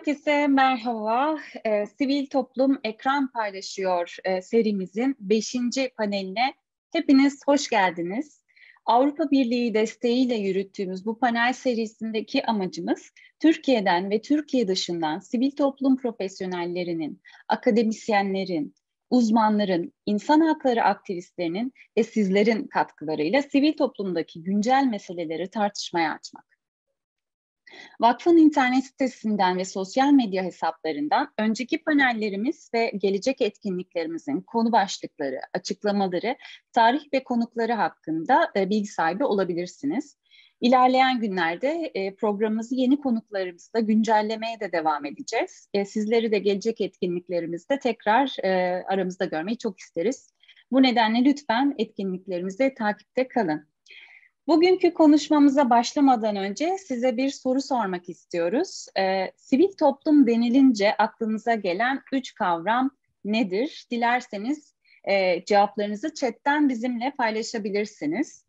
Herkese merhaba. E, Sivil Toplum Ekran Paylaşıyor e, serimizin 5. paneline hepiniz hoş geldiniz. Avrupa Birliği desteğiyle yürüttüğümüz bu panel serisindeki amacımız Türkiye'den ve Türkiye dışından sivil toplum profesyonellerinin, akademisyenlerin, uzmanların, insan hakları aktivistlerinin ve sizlerin katkılarıyla sivil toplumdaki güncel meseleleri tartışmaya açmak. Vakfın internet sitesinden ve sosyal medya hesaplarından önceki panellerimiz ve gelecek etkinliklerimizin konu başlıkları, açıklamaları, tarih ve konukları hakkında e, bilgi sahibi olabilirsiniz. İlerleyen günlerde e, programımızı yeni konuklarımızla güncellemeye de devam edeceğiz. E, sizleri de gelecek etkinliklerimizde tekrar aramızda görmeyi çok isteriz. Bu nedenle lütfen etkinliklerimizi takipte kalın. Bugünkü konuşmamıza başlamadan önce size bir soru sormak istiyoruz. Ee, sivil toplum denilince aklınıza gelen üç kavram nedir? Dilerseniz e, cevaplarınızı chatten bizimle paylaşabilirsiniz.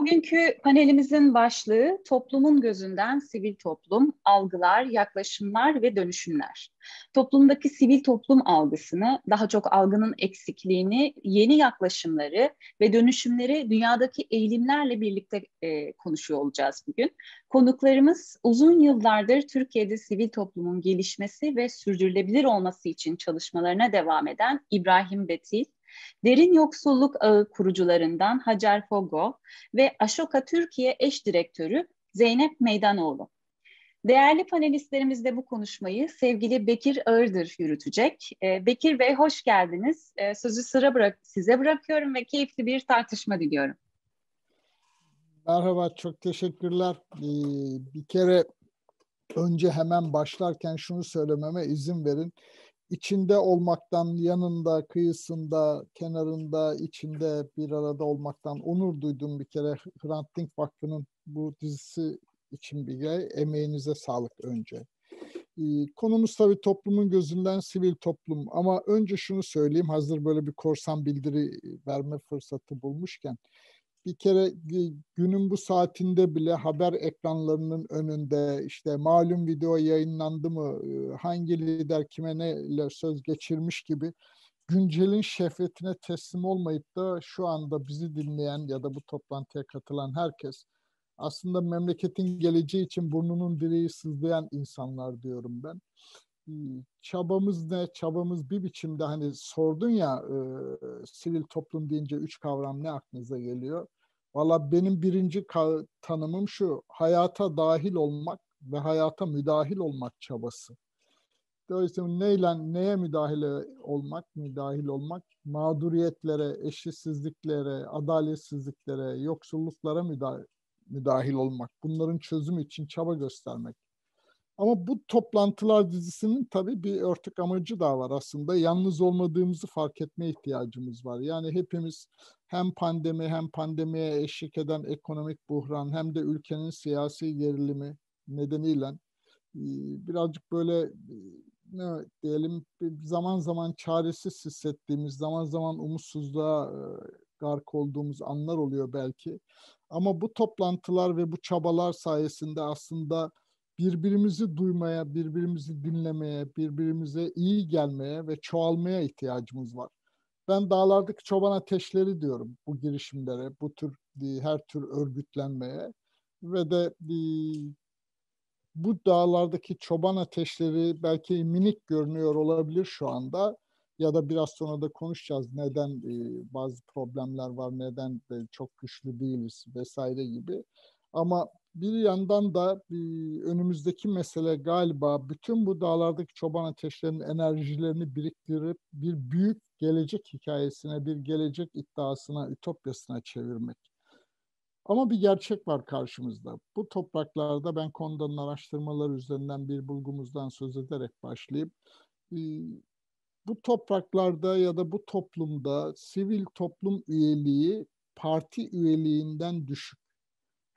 Bugünkü panelimizin başlığı toplumun gözünden sivil toplum, algılar, yaklaşımlar ve dönüşümler. Toplumdaki sivil toplum algısını, daha çok algının eksikliğini, yeni yaklaşımları ve dönüşümleri dünyadaki eğilimlerle birlikte e, konuşuyor olacağız bugün. Konuklarımız uzun yıllardır Türkiye'de sivil toplumun gelişmesi ve sürdürülebilir olması için çalışmalarına devam eden İbrahim Betil, Derin Yoksulluk Ağı kurucularından Hacer Fogo ve Aşoka Türkiye eş direktörü Zeynep Meydanoğlu. Değerli panelistlerimiz de bu konuşmayı sevgili Bekir Ağırdır yürütecek. Ee, Bekir Bey hoş geldiniz. Ee, sözü sıra bırak size bırakıyorum ve keyifli bir tartışma diliyorum. Merhaba, çok teşekkürler. Ee, bir kere önce hemen başlarken şunu söylememe izin verin içinde olmaktan, yanında, kıyısında, kenarında, içinde bir arada olmaktan onur duydum bir kere Hrant Dink Vakfı'nın bu dizisi için bir bile emeğinize sağlık önce. Ee, konumuz tabii toplumun gözünden sivil toplum ama önce şunu söyleyeyim hazır böyle bir korsan bildiri verme fırsatı bulmuşken bir kere günün bu saatinde bile haber ekranlarının önünde işte malum video yayınlandı mı e, hangi lider kime neyle söz geçirmiş gibi güncelin şefetine teslim olmayıp da şu anda bizi dinleyen ya da bu toplantıya katılan herkes aslında memleketin geleceği için burnunun direği sızlayan insanlar diyorum ben. Ee, çabamız ne? Çabamız bir biçimde hani sordun ya e, sivil toplum deyince üç kavram ne aklınıza geliyor? Valla benim birinci tanımım şu, hayata dahil olmak ve hayata müdahil olmak çabası. Dolayısıyla neyle, neye müdahil olmak, müdahil olmak, mağduriyetlere, eşitsizliklere, adaletsizliklere, yoksulluklara müdahil, müdahil olmak, bunların çözümü için çaba göstermek. Ama bu toplantılar dizisinin tabii bir örtük amacı da var aslında. Yalnız olmadığımızı fark etme ihtiyacımız var. Yani hepimiz hem pandemi hem pandemiye eşlik eden ekonomik buhran hem de ülkenin siyasi gerilimi nedeniyle e, birazcık böyle e, ne diyelim zaman zaman çaresiz hissettiğimiz, zaman zaman umutsuzluğa e, gark olduğumuz anlar oluyor belki. Ama bu toplantılar ve bu çabalar sayesinde aslında birbirimizi duymaya, birbirimizi dinlemeye, birbirimize iyi gelmeye ve çoğalmaya ihtiyacımız var. Ben dağlardaki çoban ateşleri diyorum bu girişimlere, bu tür her tür örgütlenmeye ve de bu dağlardaki çoban ateşleri belki minik görünüyor olabilir şu anda ya da biraz sonra da konuşacağız neden e, bazı problemler var, neden çok güçlü değiliz vesaire gibi. Ama bir yandan da bir e, önümüzdeki mesele galiba bütün bu dağlardaki çoban ateşlerinin enerjilerini biriktirip bir büyük gelecek hikayesine, bir gelecek iddiasına, ütopyasına çevirmek. Ama bir gerçek var karşımızda. Bu topraklarda ben Konda'nın araştırmaları üzerinden bir bulgumuzdan söz ederek başlayayım. E, bu topraklarda ya da bu toplumda sivil toplum üyeliği parti üyeliğinden düşük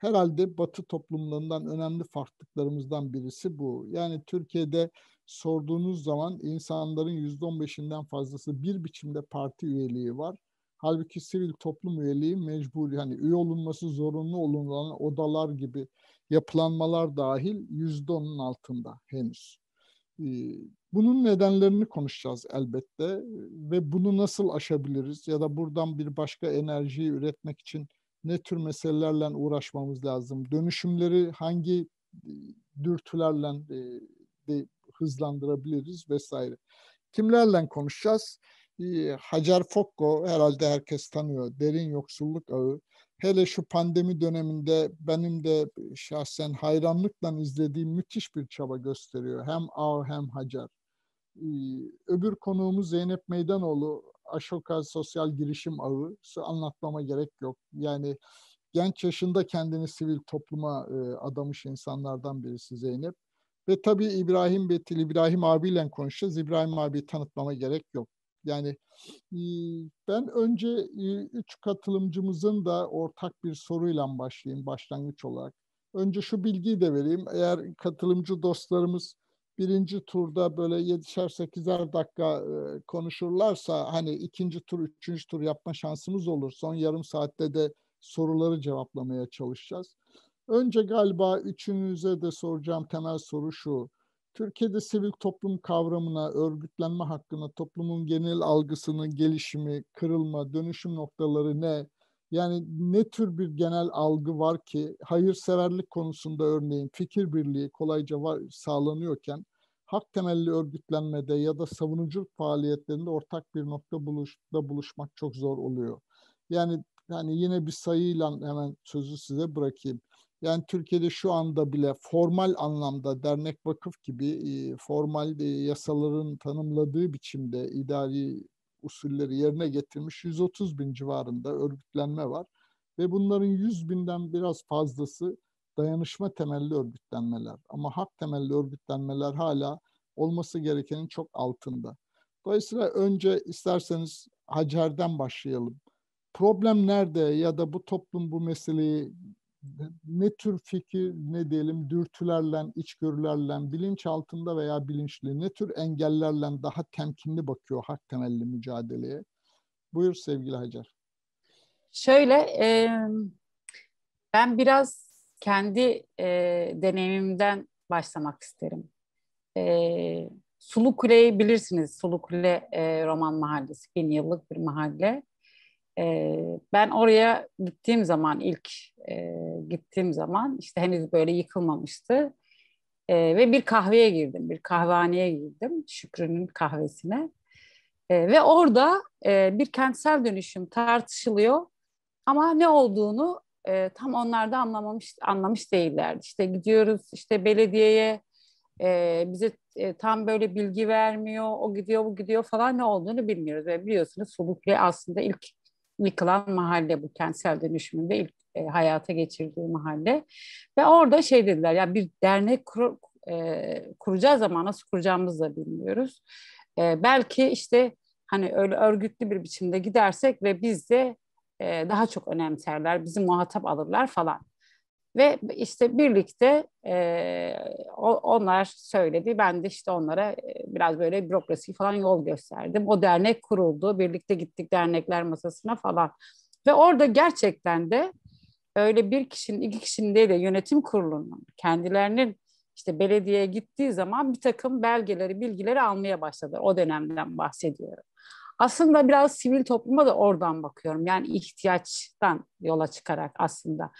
herhalde Batı toplumlarından önemli farklılıklarımızdan birisi bu. Yani Türkiye'de sorduğunuz zaman insanların %15'inden fazlası bir biçimde parti üyeliği var. Halbuki sivil toplum üyeliği mecbur hani üye olunması zorunlu olunan odalar gibi yapılanmalar dahil yüzde onun altında henüz. Ee, bunun nedenlerini konuşacağız elbette ve bunu nasıl aşabiliriz ya da buradan bir başka enerjiyi üretmek için ne tür meselelerle uğraşmamız lazım? Dönüşümleri hangi e, dürtülerle e, de hızlandırabiliriz vesaire. Kimlerle konuşacağız? E, Hacer Fokko herhalde herkes tanıyor. Derin yoksulluk ağı. Hele şu pandemi döneminde benim de şahsen hayranlıkla izlediğim müthiş bir çaba gösteriyor. Hem Ağ hem Hacer. E, öbür konuğumuz Zeynep Meydanoğlu Ashoka Sosyal Girişim Ağı anlatmama gerek yok. Yani genç yaşında kendini sivil topluma e, adamış insanlardan birisi Zeynep. Ve tabii İbrahim Betil, İbrahim abiyle konuşacağız. İbrahim abi tanıtmama gerek yok. Yani e, ben önce e, üç katılımcımızın da ortak bir soruyla başlayayım başlangıç olarak. Önce şu bilgiyi de vereyim. Eğer katılımcı dostlarımız birinci turda böyle yedişer sekizer dakika konuşurlarsa hani ikinci tur, üçüncü tur yapma şansımız olur. Son yarım saatte de soruları cevaplamaya çalışacağız. Önce galiba üçünüze de soracağım temel soru şu. Türkiye'de sivil toplum kavramına, örgütlenme hakkına, toplumun genel algısının gelişimi, kırılma, dönüşüm noktaları ne? Yani ne tür bir genel algı var ki hayırseverlik konusunda örneğin fikir birliği kolayca var, sağlanıyorken hak temelli örgütlenmede ya da savunuculuk faaliyetlerinde ortak bir nokta buluşta buluşmak çok zor oluyor. Yani yani yine bir sayıyla hemen sözü size bırakayım. Yani Türkiye'de şu anda bile formal anlamda dernek vakıf gibi e, formal e, yasaların tanımladığı biçimde idari usulleri yerine getirmiş 130 bin civarında örgütlenme var. Ve bunların 100 binden biraz fazlası dayanışma temelli örgütlenmeler ama hak temelli örgütlenmeler hala olması gerekenin çok altında. Dolayısıyla önce isterseniz Hacer'den başlayalım. Problem nerede ya da bu toplum bu meseleyi ne tür fikir ne diyelim dürtülerle, içgörülerle, bilinç altında veya bilinçli ne tür engellerle daha temkinli bakıyor hak temelli mücadeleye? Buyur sevgili Hacer. Şöyle e, ben biraz kendi e, deneyimimden başlamak isterim. E, Sulu Kule'yi bilirsiniz. Sulu Kule e, roman mahallesi. Bin yıllık bir mahalle. E, ben oraya gittiğim zaman ilk e, gittiğim zaman işte henüz böyle yıkılmamıştı. E, ve bir kahveye girdim. Bir kahvehaneye girdim. Şükrü'nün kahvesine. E, ve orada e, bir kentsel dönüşüm tartışılıyor. Ama ne olduğunu e, tam onlar da anlamamış anlamış değillerdi. İşte gidiyoruz işte belediyeye e, bize e, tam böyle bilgi vermiyor, o gidiyor bu gidiyor falan ne olduğunu bilmiyoruz. Ve biliyorsunuz Sulukli aslında ilk yıkılan mahalle bu kentsel dönüşümünde ilk e, hayata geçirdiği mahalle. Ve orada şey dediler ya bir dernek kur, e, kuracağız ama nasıl kuracağımızı da bilmiyoruz. E, belki işte hani öyle örgütlü bir biçimde gidersek ve biz de e, daha çok önemserler, bizi muhatap alırlar falan. Ve işte birlikte e, onlar söyledi. Ben de işte onlara biraz böyle bürokrasi falan yol gösterdim. O dernek kuruldu. Birlikte gittik dernekler masasına falan. Ve orada gerçekten de öyle bir kişinin, iki kişinin değil de yönetim kurulunun kendilerinin işte belediyeye gittiği zaman bir takım belgeleri, bilgileri almaya başladılar. O dönemden bahsediyorum. Aslında biraz sivil topluma da oradan bakıyorum. Yani ihtiyaçtan yola çıkarak aslında.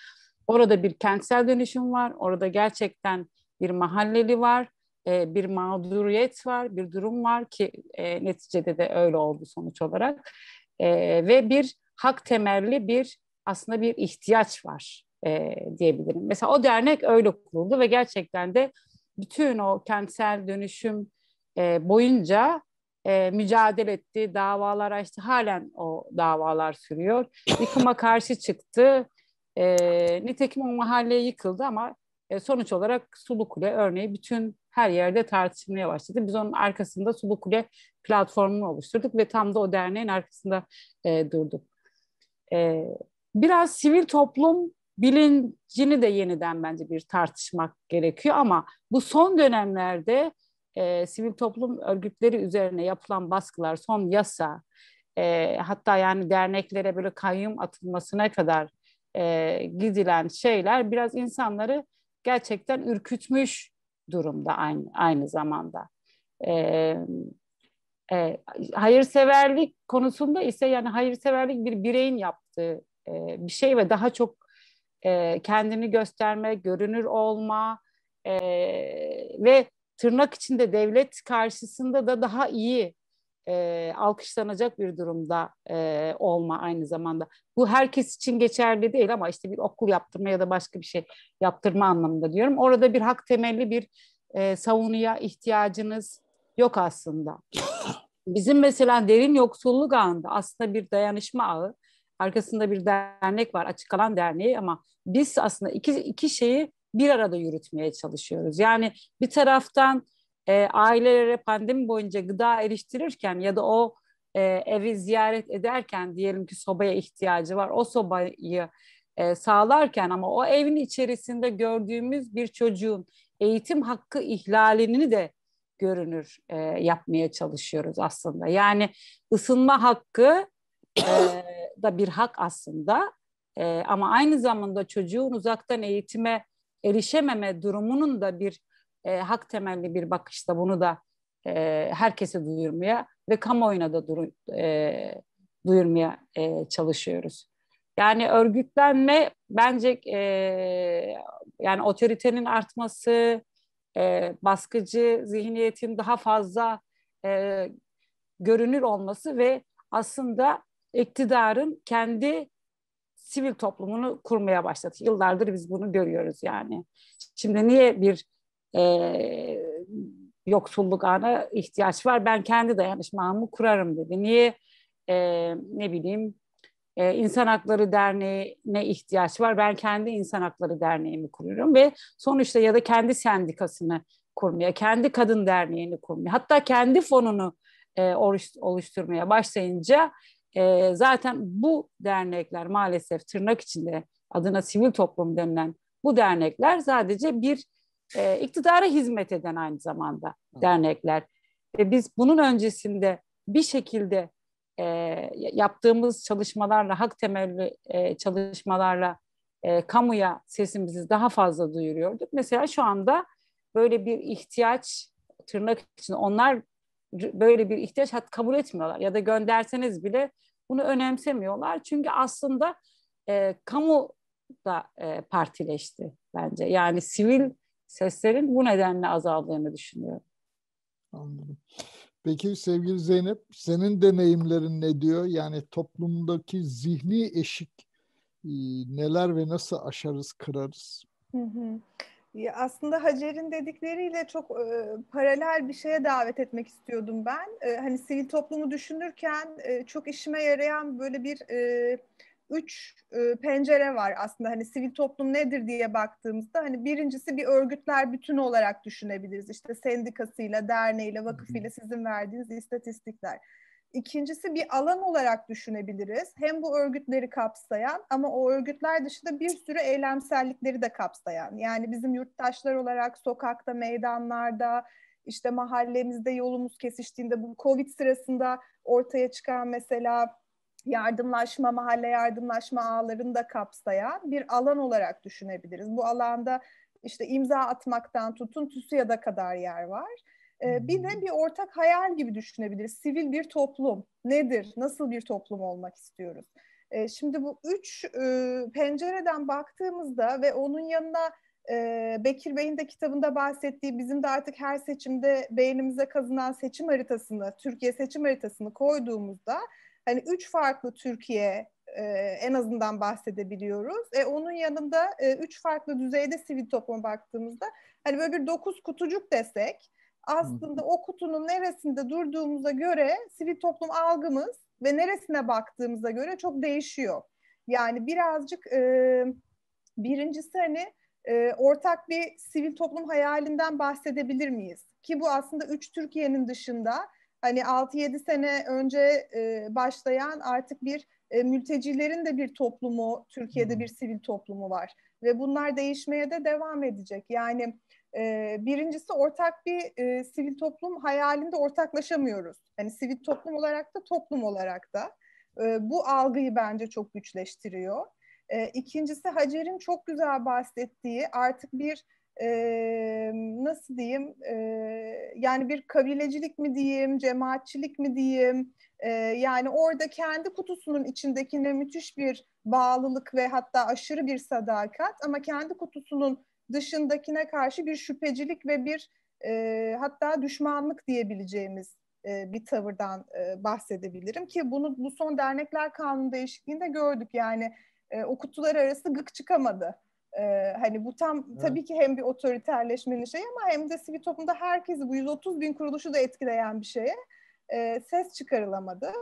Orada bir kentsel dönüşüm var. Orada gerçekten bir mahalleli var. E, bir mağduriyet var, bir durum var ki e, neticede de öyle oldu sonuç olarak. E, ve bir hak temelli bir aslında bir ihtiyaç var e, diyebilirim. Mesela o dernek öyle kuruldu ve gerçekten de bütün o kentsel dönüşüm e, boyunca e, mücadele etti, davalar açtı. Halen o davalar sürüyor. Yıkıma karşı çıktı. E, nitekim o mahalle yıkıldı ama e, sonuç olarak Sulu Kule örneği bütün her yerde tartışılmaya başladı. Biz onun arkasında Sulu Kule platformunu oluşturduk ve tam da o derneğin arkasında e, durduk. E, biraz sivil toplum bilincini de yeniden bence bir tartışmak gerekiyor ama bu son dönemlerde e, sivil toplum örgütleri üzerine yapılan baskılar, son yasa, e, hatta yani derneklere böyle kayyum atılmasına kadar e, gidilen şeyler biraz insanları gerçekten ürkütmüş durumda aynı, aynı zamanda. E, e, hayırseverlik konusunda ise yani hayırseverlik bir bireyin yaptığı e, bir şey ve daha çok e, kendini gösterme, görünür olma e, ve tırnak içinde devlet karşısında da daha iyi e, alkışlanacak bir durumda e, olma aynı zamanda. Bu herkes için geçerli değil ama işte bir okul yaptırma ya da başka bir şey yaptırma anlamında diyorum. Orada bir hak temelli bir e, savunuya ihtiyacınız yok aslında. Bizim mesela derin yoksulluk ağında aslında bir dayanışma ağı. Arkasında bir dernek var, Açık Alan Derneği ama biz aslında iki, iki şeyi bir arada yürütmeye çalışıyoruz. Yani bir taraftan e, ailelere pandemi boyunca gıda eriştirirken ya da o e, evi ziyaret ederken diyelim ki sobaya ihtiyacı var. O sobayı e, sağlarken ama o evin içerisinde gördüğümüz bir çocuğun eğitim hakkı ihlalini de görünür e, yapmaya çalışıyoruz aslında. Yani ısınma hakkı e, da bir hak aslında e, ama aynı zamanda çocuğun uzaktan eğitime erişememe durumunun da bir e, hak temelli bir bakışta bunu da e, herkese duyurmaya ve kamuoyuna da duru, e, duyurmaya e, çalışıyoruz. Yani örgütlenme bence e, yani otoritenin artması, e, baskıcı zihniyetin daha fazla e, görünür olması ve aslında iktidarın kendi sivil toplumunu kurmaya başladı. Yıllardır biz bunu görüyoruz yani. Şimdi niye bir e, yoksulluk ana ihtiyaç var? Ben kendi dayanışmamı kurarım dedi. Niye e, ne bileyim e, İnsan Hakları Derneği'ne ihtiyaç var? Ben kendi insan Hakları Derneği'mi kuruyorum ve sonuçta ya da kendi sendikasını kurmaya, kendi kadın derneğini kurmaya, hatta kendi fonunu e, oluşturmaya başlayınca e, zaten bu dernekler maalesef tırnak içinde adına sivil toplum denilen bu dernekler sadece bir e, iktidara hizmet eden aynı zamanda dernekler. Ve biz bunun öncesinde bir şekilde e, yaptığımız çalışmalarla, hak temelli e, çalışmalarla e, kamuya sesimizi daha fazla duyuruyorduk. Mesela şu anda böyle bir ihtiyaç tırnak için onlar böyle bir ihtiyaç hat kabul etmiyorlar ya da gönderseniz bile bunu önemsemiyorlar. Çünkü aslında e, kamu da e, partileşti bence. Yani sivil seslerin bu nedenle azaldığını düşünüyorum. Anladım. Peki sevgili Zeynep, senin deneyimlerin ne diyor? Yani toplumdaki zihni eşik neler ve nasıl aşarız, kırarız? Hı hı aslında Hacer'in dedikleriyle çok e, paralel bir şeye davet etmek istiyordum ben. E, hani sivil toplumu düşünürken e, çok işime yarayan böyle bir e, üç e, pencere var aslında. Hani sivil toplum nedir diye baktığımızda hani birincisi bir örgütler bütün olarak düşünebiliriz. İşte sendikasıyla, derneğiyle, vakıfıyla sizin verdiğiniz istatistikler. İkincisi bir alan olarak düşünebiliriz. Hem bu örgütleri kapsayan ama o örgütler dışında bir sürü eylemsellikleri de kapsayan. Yani bizim yurttaşlar olarak sokakta, meydanlarda, işte mahallemizde yolumuz kesiştiğinde bu Covid sırasında ortaya çıkan mesela yardımlaşma, mahalle yardımlaşma ağlarını da kapsayan bir alan olarak düşünebiliriz. Bu alanda işte imza atmaktan tutun TÜSİAD'a kadar yer var. Ee, bir de bir ortak hayal gibi düşünebiliriz. Sivil bir toplum nedir? Nasıl bir toplum olmak istiyoruz? Ee, şimdi bu üç e, pencereden baktığımızda ve onun yanına e, Bekir Bey'in de kitabında bahsettiği bizim de artık her seçimde beynimize kazınan seçim haritasını, Türkiye seçim haritasını koyduğumuzda hani üç farklı Türkiye e, en azından bahsedebiliyoruz. E, onun yanında e, üç farklı düzeyde sivil topluma baktığımızda hani böyle bir dokuz kutucuk desek aslında o kutunun neresinde durduğumuza göre sivil toplum algımız ve neresine baktığımıza göre çok değişiyor. Yani birazcık e, birincisi hani e, ortak bir sivil toplum hayalinden bahsedebilir miyiz? Ki bu aslında üç Türkiye'nin dışında hani 6-7 sene önce e, başlayan artık bir e, mültecilerin de bir toplumu, Türkiye'de bir sivil toplumu var. Ve bunlar değişmeye de devam edecek. Yani birincisi ortak bir e, sivil toplum hayalinde ortaklaşamıyoruz. Hani sivil toplum olarak da toplum olarak da. E, bu algıyı bence çok güçleştiriyor. E, ikincisi Hacer'in çok güzel bahsettiği artık bir e, nasıl diyeyim e, yani bir kabilecilik mi diyeyim, cemaatçilik mi diyeyim e, yani orada kendi kutusunun içindekine müthiş bir bağlılık ve hatta aşırı bir sadakat ama kendi kutusunun dışındakine karşı bir şüphecilik ve bir e, hatta düşmanlık diyebileceğimiz e, bir tavırdan e, bahsedebilirim ki bunu bu son dernekler kanunu değişikliğinde gördük yani e, o arası gık çıkamadı. Ee, hani bu tam evet. tabii ki hem bir otoriterleşmenin şey ama hem de sivil toplumda herkesi bu 130 bin kuruluşu da etkileyen bir şeye e, ses çıkarılamadı.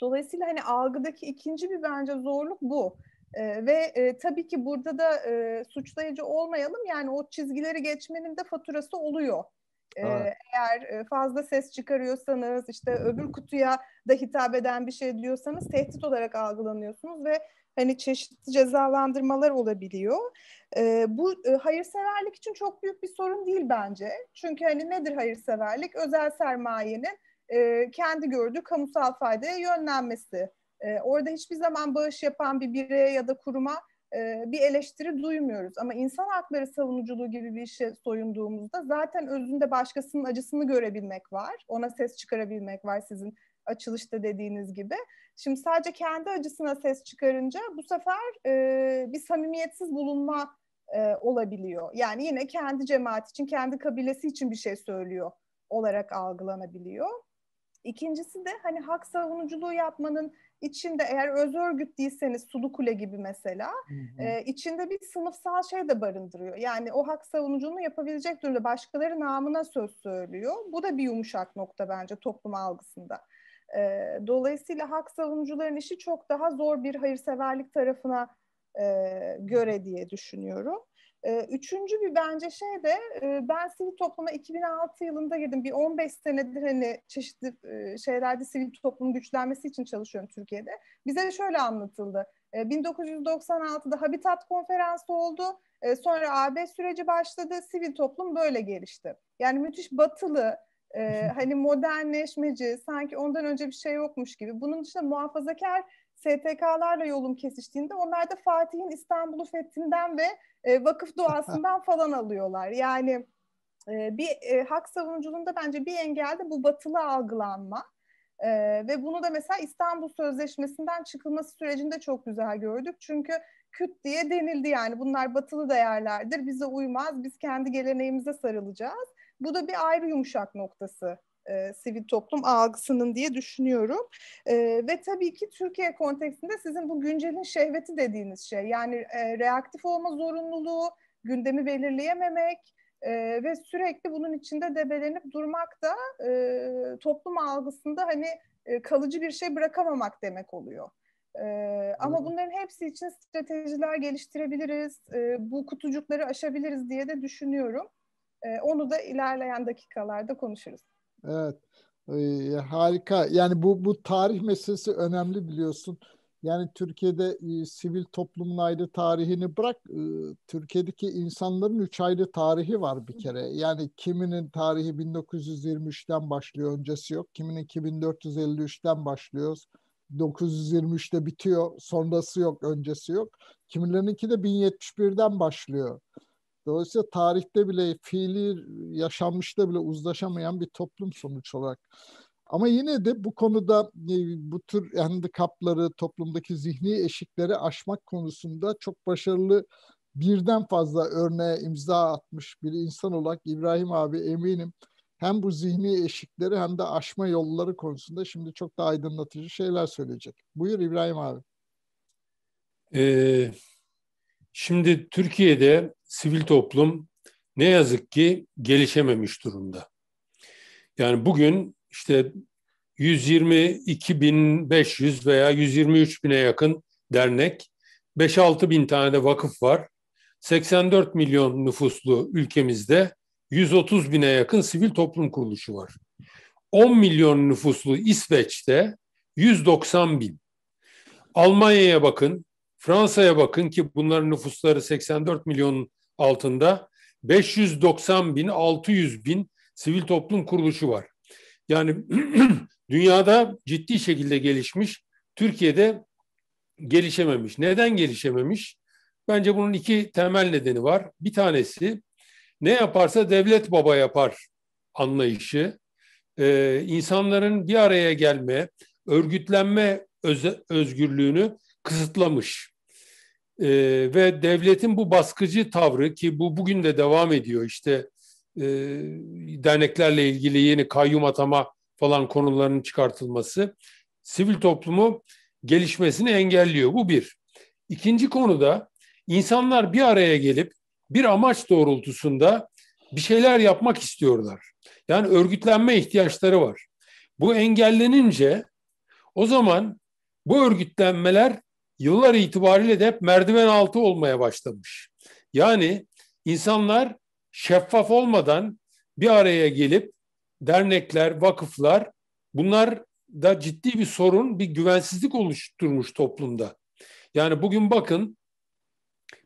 Dolayısıyla hani algıdaki ikinci bir bence zorluk bu. E, ve e, tabii ki burada da e, suçlayıcı olmayalım. Yani o çizgileri geçmenin de faturası oluyor. Evet. Eğer fazla ses çıkarıyorsanız, işte öbür kutuya da hitap eden bir şey diyorsanız tehdit olarak algılanıyorsunuz ve hani çeşitli cezalandırmalar olabiliyor. E, bu e, hayırseverlik için çok büyük bir sorun değil bence. Çünkü hani nedir hayırseverlik? Özel sermayenin e, kendi gördüğü kamusal faydaya yönlenmesi e, orada hiçbir zaman bağış yapan bir bireye ya da kuruma e, bir eleştiri duymuyoruz. Ama insan hakları savunuculuğu gibi bir işe soyunduğumuzda zaten özünde başkasının acısını görebilmek var. Ona ses çıkarabilmek var sizin açılışta dediğiniz gibi. Şimdi sadece kendi acısına ses çıkarınca bu sefer e, bir samimiyetsiz bulunma e, olabiliyor. Yani yine kendi cemaat için, kendi kabilesi için bir şey söylüyor olarak algılanabiliyor. İkincisi de hani hak savunuculuğu yapmanın İçinde eğer öz örgüt değilseniz Sulukule gibi mesela hı hı. E, içinde bir sınıfsal şey de barındırıyor. Yani o hak savunucunu yapabilecek durumda başkaları namına söz söylüyor. Bu da bir yumuşak nokta bence toplum algısında. E, dolayısıyla hak savunucuların işi çok daha zor bir hayırseverlik tarafına e, göre diye düşünüyorum. Ee, üçüncü bir bence şey de e, ben sivil topluma 2006 yılında girdim. Bir 15 senedir hani çeşitli e, şeylerde sivil toplumun güçlenmesi için çalışıyorum Türkiye'de. Bize şöyle anlatıldı. 1996'da e, Habitat Konferansı oldu. Sonra AB süreci başladı. Sivil toplum böyle gelişti. Yani müthiş batılı, hani modernleşmeci, sanki ondan önce bir şey yokmuş gibi. Bunun dışında muhafazakar STK'larla yolum kesiştiğinde onlar da Fatih'in İstanbul'u fethinden ve e, vakıf duasından falan alıyorlar. Yani e, bir e, hak savunuculuğunda bence bir engel de bu batılı algılanma. E, ve bunu da mesela İstanbul Sözleşmesi'nden çıkılması sürecinde çok güzel gördük. Çünkü Kürt diye denildi yani bunlar batılı değerlerdir, bize uymaz, biz kendi geleneğimize sarılacağız. Bu da bir ayrı yumuşak noktası e, sivil toplum algısının diye düşünüyorum. E, ve tabii ki Türkiye kontekstinde sizin bu güncelin şehveti dediğiniz şey yani e, reaktif olma zorunluluğu, gündemi belirleyememek, e, ve sürekli bunun içinde debelenip durmak da e, toplum algısında hani e, kalıcı bir şey bırakamamak demek oluyor. E, ama bunların hepsi için stratejiler geliştirebiliriz, e, bu kutucukları aşabiliriz diye de düşünüyorum. E, onu da ilerleyen dakikalarda konuşuruz. Evet. Ee, harika. Yani bu bu tarih meselesi önemli biliyorsun. Yani Türkiye'de e, sivil toplumun ayrı tarihini bırak, e, Türkiye'deki insanların üç ayrı tarihi var bir kere. Yani kiminin tarihi 1923'ten başlıyor, öncesi yok. Kiminin 2453'ten başlıyoruz. 923'te bitiyor, sonrası yok, öncesi yok. Kimilerininki de 1071'den başlıyor. Dolayısıyla tarihte bile fiili yaşanmışta bile uzlaşamayan bir toplum sonuç olarak. Ama yine de bu konuda e, bu tür handikapları, toplumdaki zihni eşikleri aşmak konusunda çok başarılı birden fazla örneğe imza atmış bir insan olarak İbrahim abi eminim hem bu zihni eşikleri hem de aşma yolları konusunda şimdi çok da aydınlatıcı şeyler söyleyecek. Buyur İbrahim abi. Ee, Şimdi Türkiye'de sivil toplum ne yazık ki gelişememiş durumda. Yani bugün işte 122.500 veya 123.000'e yakın dernek, 5-6 bin tane de vakıf var. 84 milyon nüfuslu ülkemizde 130 bine yakın sivil toplum kuruluşu var. 10 milyon nüfuslu İsveç'te 190 bin. Almanya'ya bakın Fransa'ya bakın ki bunların nüfusları 84 milyonun altında 590 bin 600 bin sivil toplum kuruluşu var. Yani dünyada ciddi şekilde gelişmiş, Türkiye'de gelişememiş. Neden gelişememiş? Bence bunun iki temel nedeni var. Bir tanesi ne yaparsa devlet baba yapar anlayışı. Ee, insanların bir araya gelme, örgütlenme öz özgürlüğünü kısıtlamış. E, ve devletin bu baskıcı tavrı ki bu bugün de devam ediyor işte e, derneklerle ilgili yeni kayyum atama falan konularının çıkartılması sivil toplumu gelişmesini engelliyor. Bu bir. İkinci konuda insanlar bir araya gelip bir amaç doğrultusunda bir şeyler yapmak istiyorlar. Yani örgütlenme ihtiyaçları var. Bu engellenince o zaman bu örgütlenmeler yıllar itibariyle de hep merdiven altı olmaya başlamış. Yani insanlar şeffaf olmadan bir araya gelip dernekler, vakıflar bunlar da ciddi bir sorun, bir güvensizlik oluşturmuş toplumda. Yani bugün bakın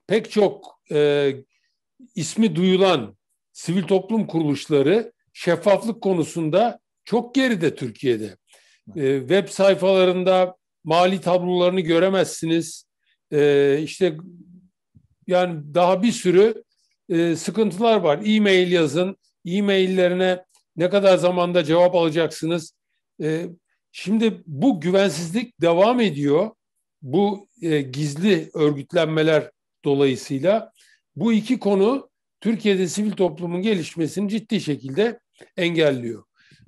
pek çok e, ismi duyulan sivil toplum kuruluşları şeffaflık konusunda çok geride Türkiye'de. E, web sayfalarında mali tablolarını göremezsiniz. E, işte yani daha bir sürü e, sıkıntılar var. E-mail yazın, e-maillerine ne kadar zamanda cevap alacaksınız. E, şimdi bu güvensizlik devam ediyor. Bu e, gizli örgütlenmeler dolayısıyla bu iki konu Türkiye'de sivil toplumun gelişmesini ciddi şekilde engelliyor.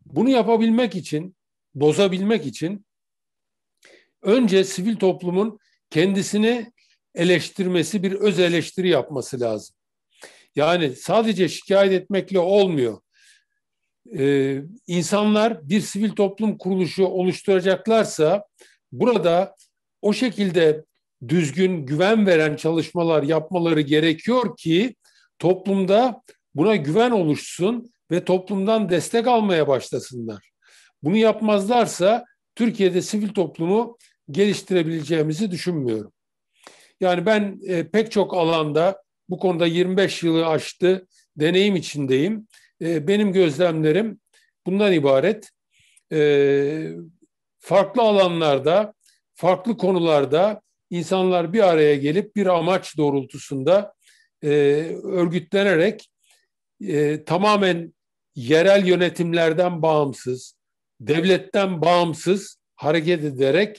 Bunu yapabilmek için, bozabilmek için önce sivil toplumun kendisini eleştirmesi, bir öz eleştiri yapması lazım. Yani sadece şikayet etmekle olmuyor. Ee, insanlar bir sivil toplum kuruluşu oluşturacaklarsa burada o şekilde düzgün güven veren çalışmalar yapmaları gerekiyor ki toplumda buna güven oluşsun ve toplumdan destek almaya başlasınlar. Bunu yapmazlarsa Türkiye'de sivil toplumu geliştirebileceğimizi düşünmüyorum. Yani ben e, pek çok alanda bu konuda 25 yılı aştı deneyim içindeyim. E, benim gözlemlerim bundan ibaret. E, farklı alanlarda, farklı konularda insanlar bir araya gelip bir amaç doğrultusunda e, örgütlenerek e, tamamen yerel yönetimlerden bağımsız, devletten bağımsız hareket ederek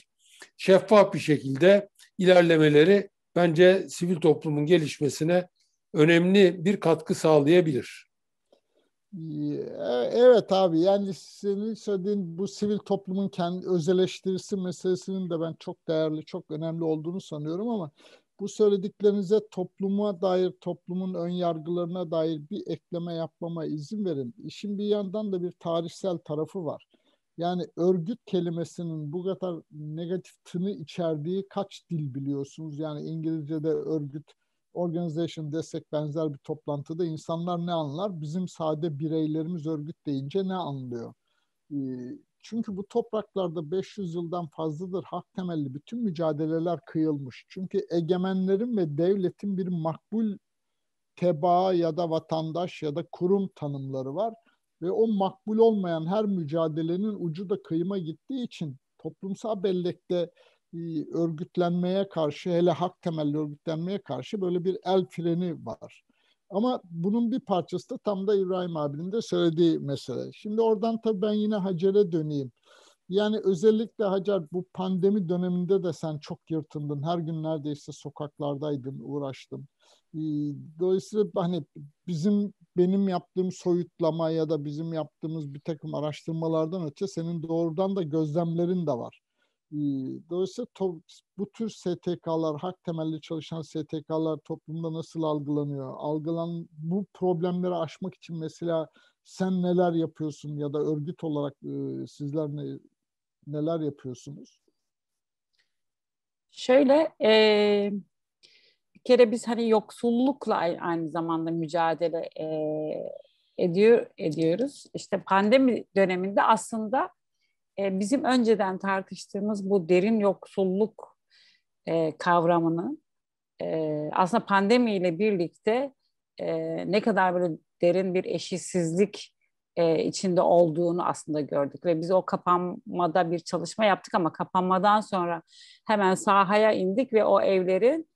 şeffaf bir şekilde ilerlemeleri bence sivil toplumun gelişmesine önemli bir katkı sağlayabilir. Ee, evet abi yani senin söylediğin bu sivil toplumun kendi öz eleştirisi meselesinin de ben çok değerli, çok önemli olduğunu sanıyorum ama bu söylediklerinize topluma dair, toplumun ön yargılarına dair bir ekleme yapmama izin verin. İşin bir yandan da bir tarihsel tarafı var. Yani örgüt kelimesinin bu kadar negatif tını içerdiği kaç dil biliyorsunuz? Yani İngilizce'de örgüt, organization desek benzer bir toplantıda insanlar ne anlar? Bizim sade bireylerimiz örgüt deyince ne anlıyor? Ee, çünkü bu topraklarda 500 yıldan fazladır hak temelli bütün mücadeleler kıyılmış. Çünkü egemenlerin ve devletin bir makbul tebaa ya da vatandaş ya da kurum tanımları var ve o makbul olmayan her mücadelenin ucu da kıyıma gittiği için toplumsal bellekte e, örgütlenmeye karşı hele hak temelli örgütlenmeye karşı böyle bir el freni var. Ama bunun bir parçası da tam da İbrahim abinin de söylediği mesele. Şimdi oradan tabii ben yine Hacer'e döneyim. Yani özellikle Hacer bu pandemi döneminde de sen çok yırtındın. Her gün neredeyse sokaklardaydın, uğraştın. E, dolayısıyla hani bizim benim yaptığım soyutlama ya da bizim yaptığımız bir takım araştırmalardan öte senin doğrudan da gözlemlerin de var. Ee, dolayısıyla to, bu tür STK'lar, hak temelli çalışan STK'lar toplumda nasıl algılanıyor? Algılan bu problemleri aşmak için mesela sen neler yapıyorsun ya da örgüt olarak e, sizler ne, neler yapıyorsunuz? Şöyle, e, kere biz hani yoksullukla aynı zamanda mücadele e, ediyor ediyoruz. İşte pandemi döneminde aslında e, bizim önceden tartıştığımız bu derin yoksulluk e, kavramını e, aslında pandemiyle birlikte e, ne kadar böyle derin bir eşitsizlik e, içinde olduğunu aslında gördük ve biz o kapanmada bir çalışma yaptık ama kapanmadan sonra hemen sahaya indik ve o evlerin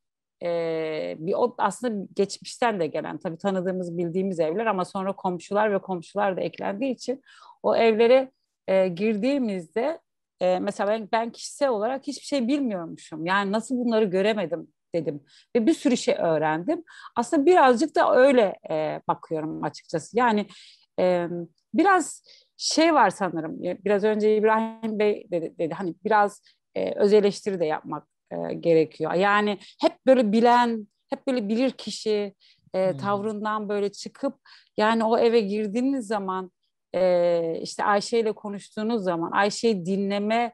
e, bir o aslında geçmişten de gelen tabii tanıdığımız bildiğimiz evler ama sonra komşular ve komşular da eklendiği için o evlere e, girdiğimizde e, mesela ben, ben kişisel olarak hiçbir şey bilmiyormuşum yani nasıl bunları göremedim dedim ve bir sürü şey öğrendim aslında birazcık da öyle e, bakıyorum açıkçası yani e, biraz şey var sanırım biraz önce İbrahim Bey dedi, dedi hani biraz e, öz eleştiri de yapmak e, gerekiyor. Yani hep böyle bilen, hep böyle bilir kişi e, hmm. tavrından böyle çıkıp yani o eve girdiğiniz zaman e, işte Ayşe ile konuştuğunuz zaman Ayşe'yi dinleme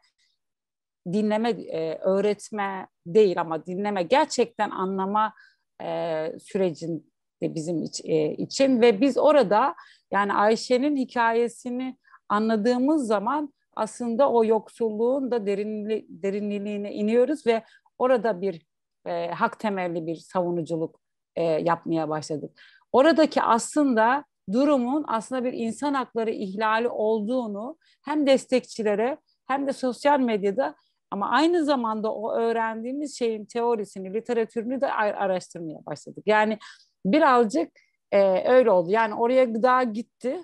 dinleme e, öğretme değil ama dinleme gerçekten anlama e, sürecin bizim iç, e, için ve biz orada yani Ayşe'nin hikayesini anladığımız zaman aslında o yoksulluğun da derinli, derinliğine iniyoruz ve orada bir e, hak temelli bir savunuculuk e, yapmaya başladık. Oradaki aslında durumun aslında bir insan hakları ihlali olduğunu hem destekçilere hem de sosyal medyada ama aynı zamanda o öğrendiğimiz şeyin teorisini, literatürünü de araştırmaya başladık. Yani birazcık e, öyle oldu. Yani oraya gıda gitti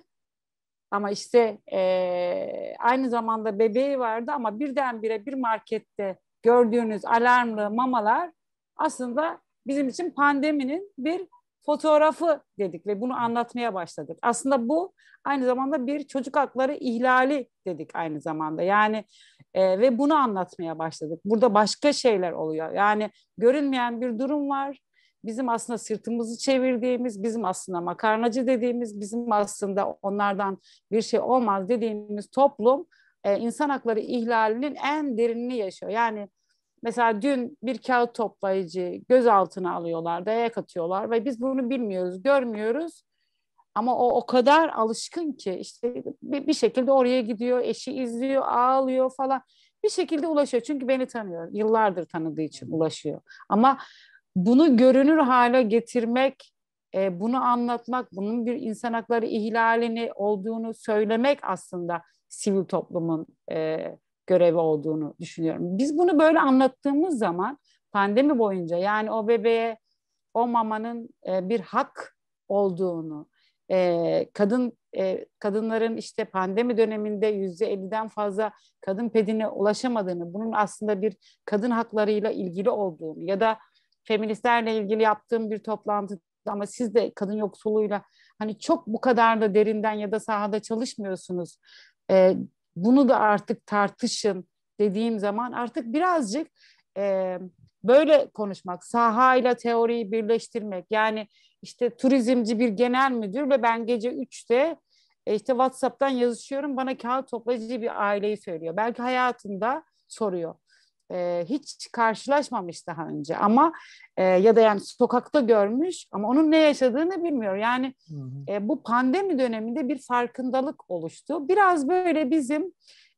ama işte e, aynı zamanda bebeği vardı ama birdenbire bir markette gördüğünüz alarmlı mamalar aslında bizim için pandeminin bir fotoğrafı dedik ve bunu anlatmaya başladık. Aslında bu aynı zamanda bir çocuk hakları ihlali dedik aynı zamanda. Yani e, ve bunu anlatmaya başladık. Burada başka şeyler oluyor. Yani görünmeyen bir durum var bizim aslında sırtımızı çevirdiğimiz, bizim aslında makarnacı dediğimiz, bizim aslında onlardan bir şey olmaz dediğimiz toplum e, insan hakları ihlalinin en derinini yaşıyor. Yani mesela dün bir kağıt toplayıcı gözaltına alıyorlar, dayak atıyorlar ve biz bunu bilmiyoruz, görmüyoruz. Ama o o kadar alışkın ki işte bir, bir şekilde oraya gidiyor, eşi izliyor, ağlıyor falan. Bir şekilde ulaşıyor çünkü beni tanıyor. Yıllardır tanıdığı için ulaşıyor. Ama bunu görünür hale getirmek, e, bunu anlatmak, bunun bir insan hakları ihlalini olduğunu söylemek aslında sivil toplumun e, görevi olduğunu düşünüyorum. Biz bunu böyle anlattığımız zaman pandemi boyunca yani o bebeğe o mamanın e, bir hak olduğunu, e, kadın e, kadınların işte pandemi döneminde yüzde 50'den fazla kadın pedine ulaşamadığını, bunun aslında bir kadın haklarıyla ilgili olduğunu ya da feministlerle ilgili yaptığım bir toplantıda ama siz de kadın yoksulluğuyla hani çok bu kadar da derinden ya da sahada çalışmıyorsunuz. E, bunu da artık tartışın dediğim zaman artık birazcık e, böyle konuşmak, sahayla teoriyi birleştirmek. Yani işte turizmci bir genel müdür ve ben gece 3'te e, işte WhatsApp'tan yazışıyorum. Bana kağıt toplayıcı bir aileyi söylüyor. Belki hayatında soruyor e, hiç karşılaşmamış daha önce ama e, ya da yani sokakta görmüş ama onun ne yaşadığını bilmiyor. Yani hı hı. E, bu pandemi döneminde bir farkındalık oluştu. Biraz böyle bizim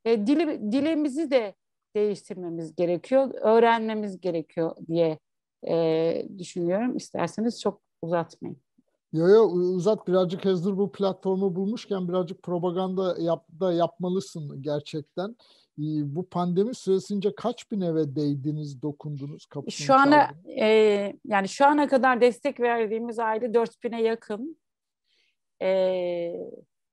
e, dili, dilimizi de değiştirmemiz gerekiyor, öğrenmemiz gerekiyor diye e, düşünüyorum. İsterseniz çok uzatmayın. Yo yo uzat birazcık hazır bu platformu bulmuşken birazcık propaganda yap, da yapmalısın gerçekten. Ee, bu pandemi süresince kaç bin eve değdiniz, dokundunuz? Şu ana e, yani şu ana kadar destek verdiğimiz aile bin'e yakın. E,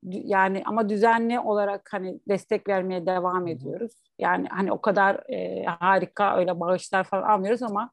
yani ama düzenli olarak hani destek vermeye devam ediyoruz. Yani hani o kadar e, harika öyle bağışlar falan almıyoruz ama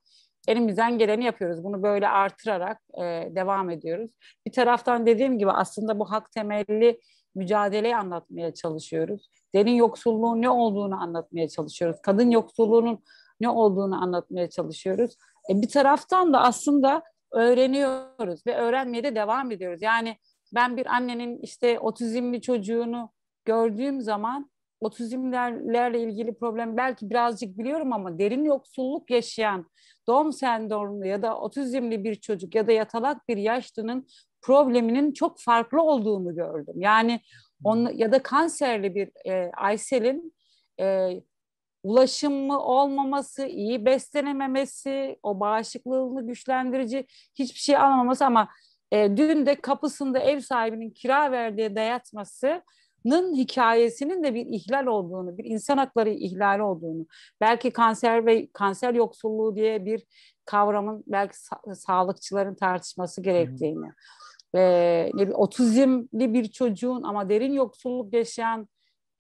elimizden geleni yapıyoruz. Bunu böyle artırarak e, devam ediyoruz. Bir taraftan dediğim gibi aslında bu hak temelli mücadeleyi anlatmaya çalışıyoruz derin yoksulluğun ne olduğunu anlatmaya çalışıyoruz. Kadın yoksulluğunun ne olduğunu anlatmaya çalışıyoruz. E, bir taraftan da aslında öğreniyoruz ve öğrenmeye de devam ediyoruz. Yani ben bir annenin işte otizmli çocuğunu gördüğüm zaman otizmlerle ilgili problem belki birazcık biliyorum ama derin yoksulluk yaşayan doğum sendromlu ya da otizmli bir çocuk ya da yatalak bir yaşlının probleminin çok farklı olduğunu gördüm. Yani On ya da kanserli bir e, Aysel'in e, mı olmaması, iyi beslenememesi, o bağışıklığını güçlendirici hiçbir şey almaması ama e, dün de kapısında ev sahibinin kira verdiği dayatmasının hikayesinin de bir ihlal olduğunu, bir insan hakları ihlali olduğunu, belki kanser ve kanser yoksulluğu diye bir kavramın belki sa- sağlıkçıların tartışması gerektiğini. Hı ve ee, ne otizmli bir çocuğun ama derin yoksulluk yaşayan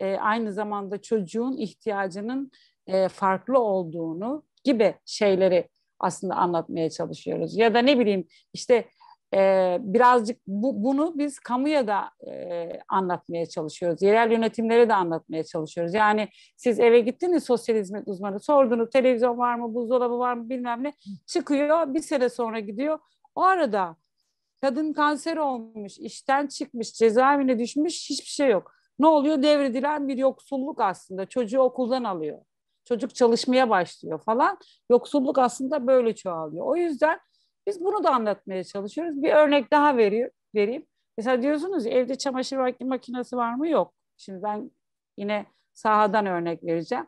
e, aynı zamanda çocuğun ihtiyacının e, farklı olduğunu gibi şeyleri aslında anlatmaya çalışıyoruz. Ya da ne bileyim işte e, birazcık bu, bunu biz kamuya da e, anlatmaya çalışıyoruz. Yerel yönetimlere de anlatmaya çalışıyoruz. Yani siz eve gittiniz sosyal hizmet uzmanı sordunuz televizyon var mı buzdolabı var mı bilmem ne çıkıyor bir sene sonra gidiyor. O arada Kadın kanser olmuş, işten çıkmış, cezaevine düşmüş hiçbir şey yok. Ne oluyor? Devredilen bir yoksulluk aslında. Çocuğu okuldan alıyor. Çocuk çalışmaya başlıyor falan. Yoksulluk aslında böyle çoğalıyor. O yüzden biz bunu da anlatmaya çalışıyoruz. Bir örnek daha veriyor, vereyim. Mesela diyorsunuz evde çamaşır makinesi var mı? Yok. Şimdi ben yine sahadan örnek vereceğim.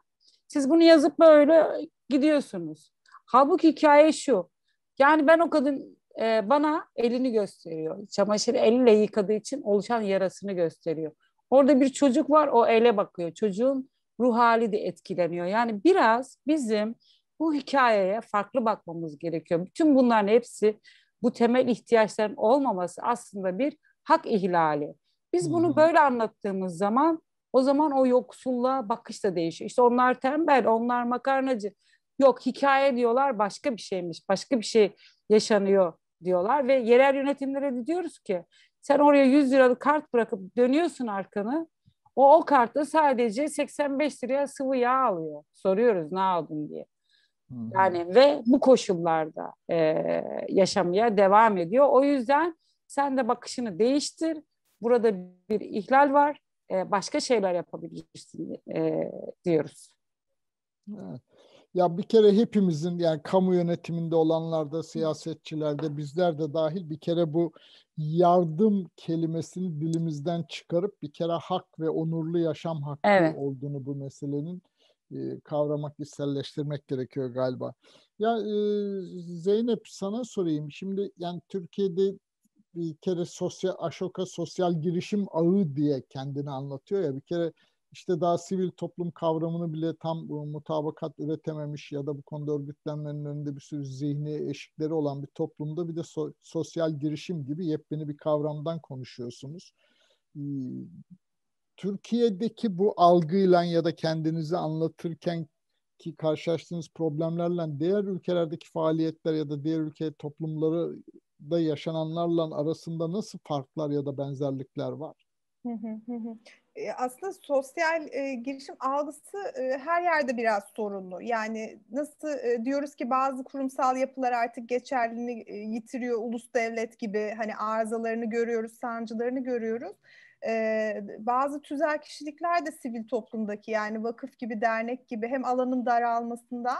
Siz bunu yazıp böyle gidiyorsunuz. Halbuki hikaye şu. Yani ben o kadın e, bana elini gösteriyor. Çamaşırı elle yıkadığı için oluşan yarasını gösteriyor. Orada bir çocuk var o ele bakıyor. Çocuğun ruh hali de etkileniyor. Yani biraz bizim bu hikayeye farklı bakmamız gerekiyor. Bütün bunların hepsi bu temel ihtiyaçların olmaması aslında bir hak ihlali. Biz bunu böyle anlattığımız zaman o zaman o yoksulluğa bakış da değişiyor. İşte onlar tembel, onlar makarnacı. Yok hikaye diyorlar başka bir şeymiş, başka bir şey yaşanıyor diyorlar ve yerel yönetimlere de diyoruz ki sen oraya 100 liralık kart bırakıp dönüyorsun arkanı. O o kartla sadece 85 liraya sıvı yağ alıyor. Soruyoruz ne aldın diye. Hmm. Yani ve bu koşullarda e, yaşamaya devam ediyor. O yüzden sen de bakışını değiştir. Burada bir ihlal var. E, başka şeyler yapabilirsin e, diyoruz. Evet. Ya bir kere hepimizin yani kamu yönetiminde olanlarda, siyasetçilerde, bizler de dahil bir kere bu yardım kelimesini dilimizden çıkarıp bir kere hak ve onurlu yaşam hakkı evet. olduğunu bu meselenin e, kavramak, iselleştirmek gerekiyor galiba. Ya e, Zeynep sana sorayım. Şimdi yani Türkiye'de bir kere sosyal Aşoka sosyal girişim ağı diye kendini anlatıyor ya bir kere işte daha sivil toplum kavramını bile tam mutabakat üretememiş ya da bu konuda örgütlenmenin önünde bir sürü zihni eşikleri olan bir toplumda bir de so- sosyal girişim gibi yepyeni bir kavramdan konuşuyorsunuz. Ee, Türkiye'deki bu algıyla ya da kendinizi anlatırken ki karşılaştığınız problemlerle diğer ülkelerdeki faaliyetler ya da diğer ülke toplumları da yaşananlarla arasında nasıl farklar ya da benzerlikler var? E, aslında sosyal e, girişim algısı e, her yerde biraz sorunlu. Yani nasıl e, diyoruz ki bazı kurumsal yapılar artık geçerliliğini e, yitiriyor ulus devlet gibi hani arızalarını görüyoruz, sancılarını görüyoruz. Ee, bazı tüzel kişilikler de sivil toplumdaki yani vakıf gibi dernek gibi hem alanın daralmasından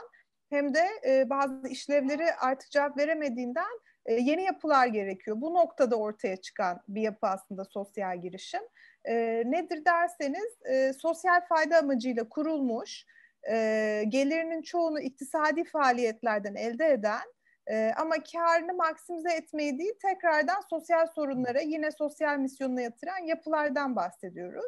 hem de e, bazı işlevleri artık cevap veremediğinden e, yeni yapılar gerekiyor. Bu noktada ortaya çıkan bir yapı aslında sosyal girişim. E, nedir derseniz e, sosyal fayda amacıyla kurulmuş, e, gelirinin çoğunu iktisadi faaliyetlerden elde eden e, ama karını maksimize etmeyi değil tekrardan sosyal sorunlara yine sosyal misyonuna yatıran yapılardan bahsediyoruz.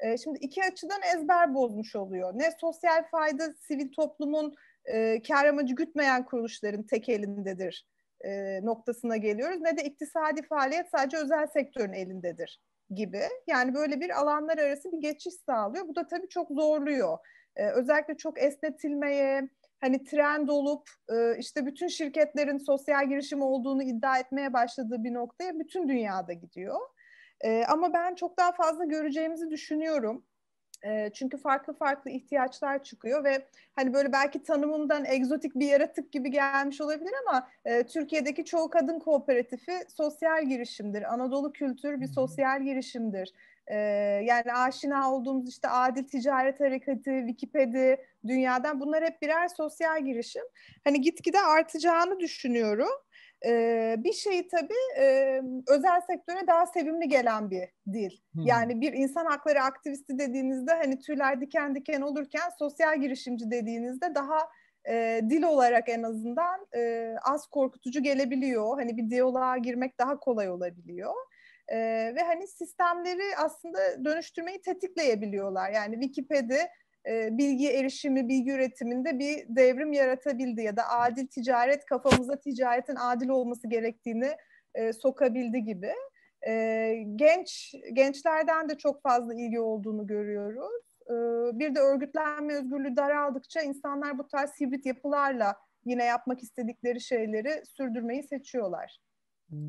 E, şimdi iki açıdan ezber bozmuş oluyor. Ne sosyal fayda sivil toplumun e, kar amacı gütmeyen kuruluşların tek elindedir e, noktasına geliyoruz ne de iktisadi faaliyet sadece özel sektörün elindedir gibi. Yani böyle bir alanlar arası bir geçiş sağlıyor. Bu da tabii çok zorluyor. Ee, özellikle çok esnetilmeye, hani trend olup e, işte bütün şirketlerin sosyal girişim olduğunu iddia etmeye başladığı bir noktaya bütün dünyada gidiyor. E, ama ben çok daha fazla göreceğimizi düşünüyorum çünkü farklı farklı ihtiyaçlar çıkıyor ve hani böyle belki tanımından egzotik bir yaratık gibi gelmiş olabilir ama e, Türkiye'deki çoğu kadın kooperatifi sosyal girişimdir. Anadolu kültür bir sosyal girişimdir. E, yani aşina olduğumuz işte Adil Ticaret hareketi, Wikipedia, Dünya'dan bunlar hep birer sosyal girişim. Hani gitgide artacağını düşünüyorum. Ee, bir şeyi tabii e, özel sektöre daha sevimli gelen bir dil. Hmm. Yani bir insan hakları aktivisti dediğinizde hani tüyler diken diken olurken sosyal girişimci dediğinizde daha e, dil olarak en azından e, az korkutucu gelebiliyor. Hani bir diyaloğa girmek daha kolay olabiliyor. E, ve hani sistemleri aslında dönüştürmeyi tetikleyebiliyorlar. Yani Wikipedia e, bilgi erişimi, bilgi üretiminde bir devrim yaratabildi ya da adil ticaret kafamıza ticaretin adil olması gerektiğini e, sokabildi gibi. E, genç gençlerden de çok fazla ilgi olduğunu görüyoruz. bir de örgütlenme özgürlüğü daraldıkça insanlar bu tarz hibrit yapılarla yine yapmak istedikleri şeyleri sürdürmeyi seçiyorlar.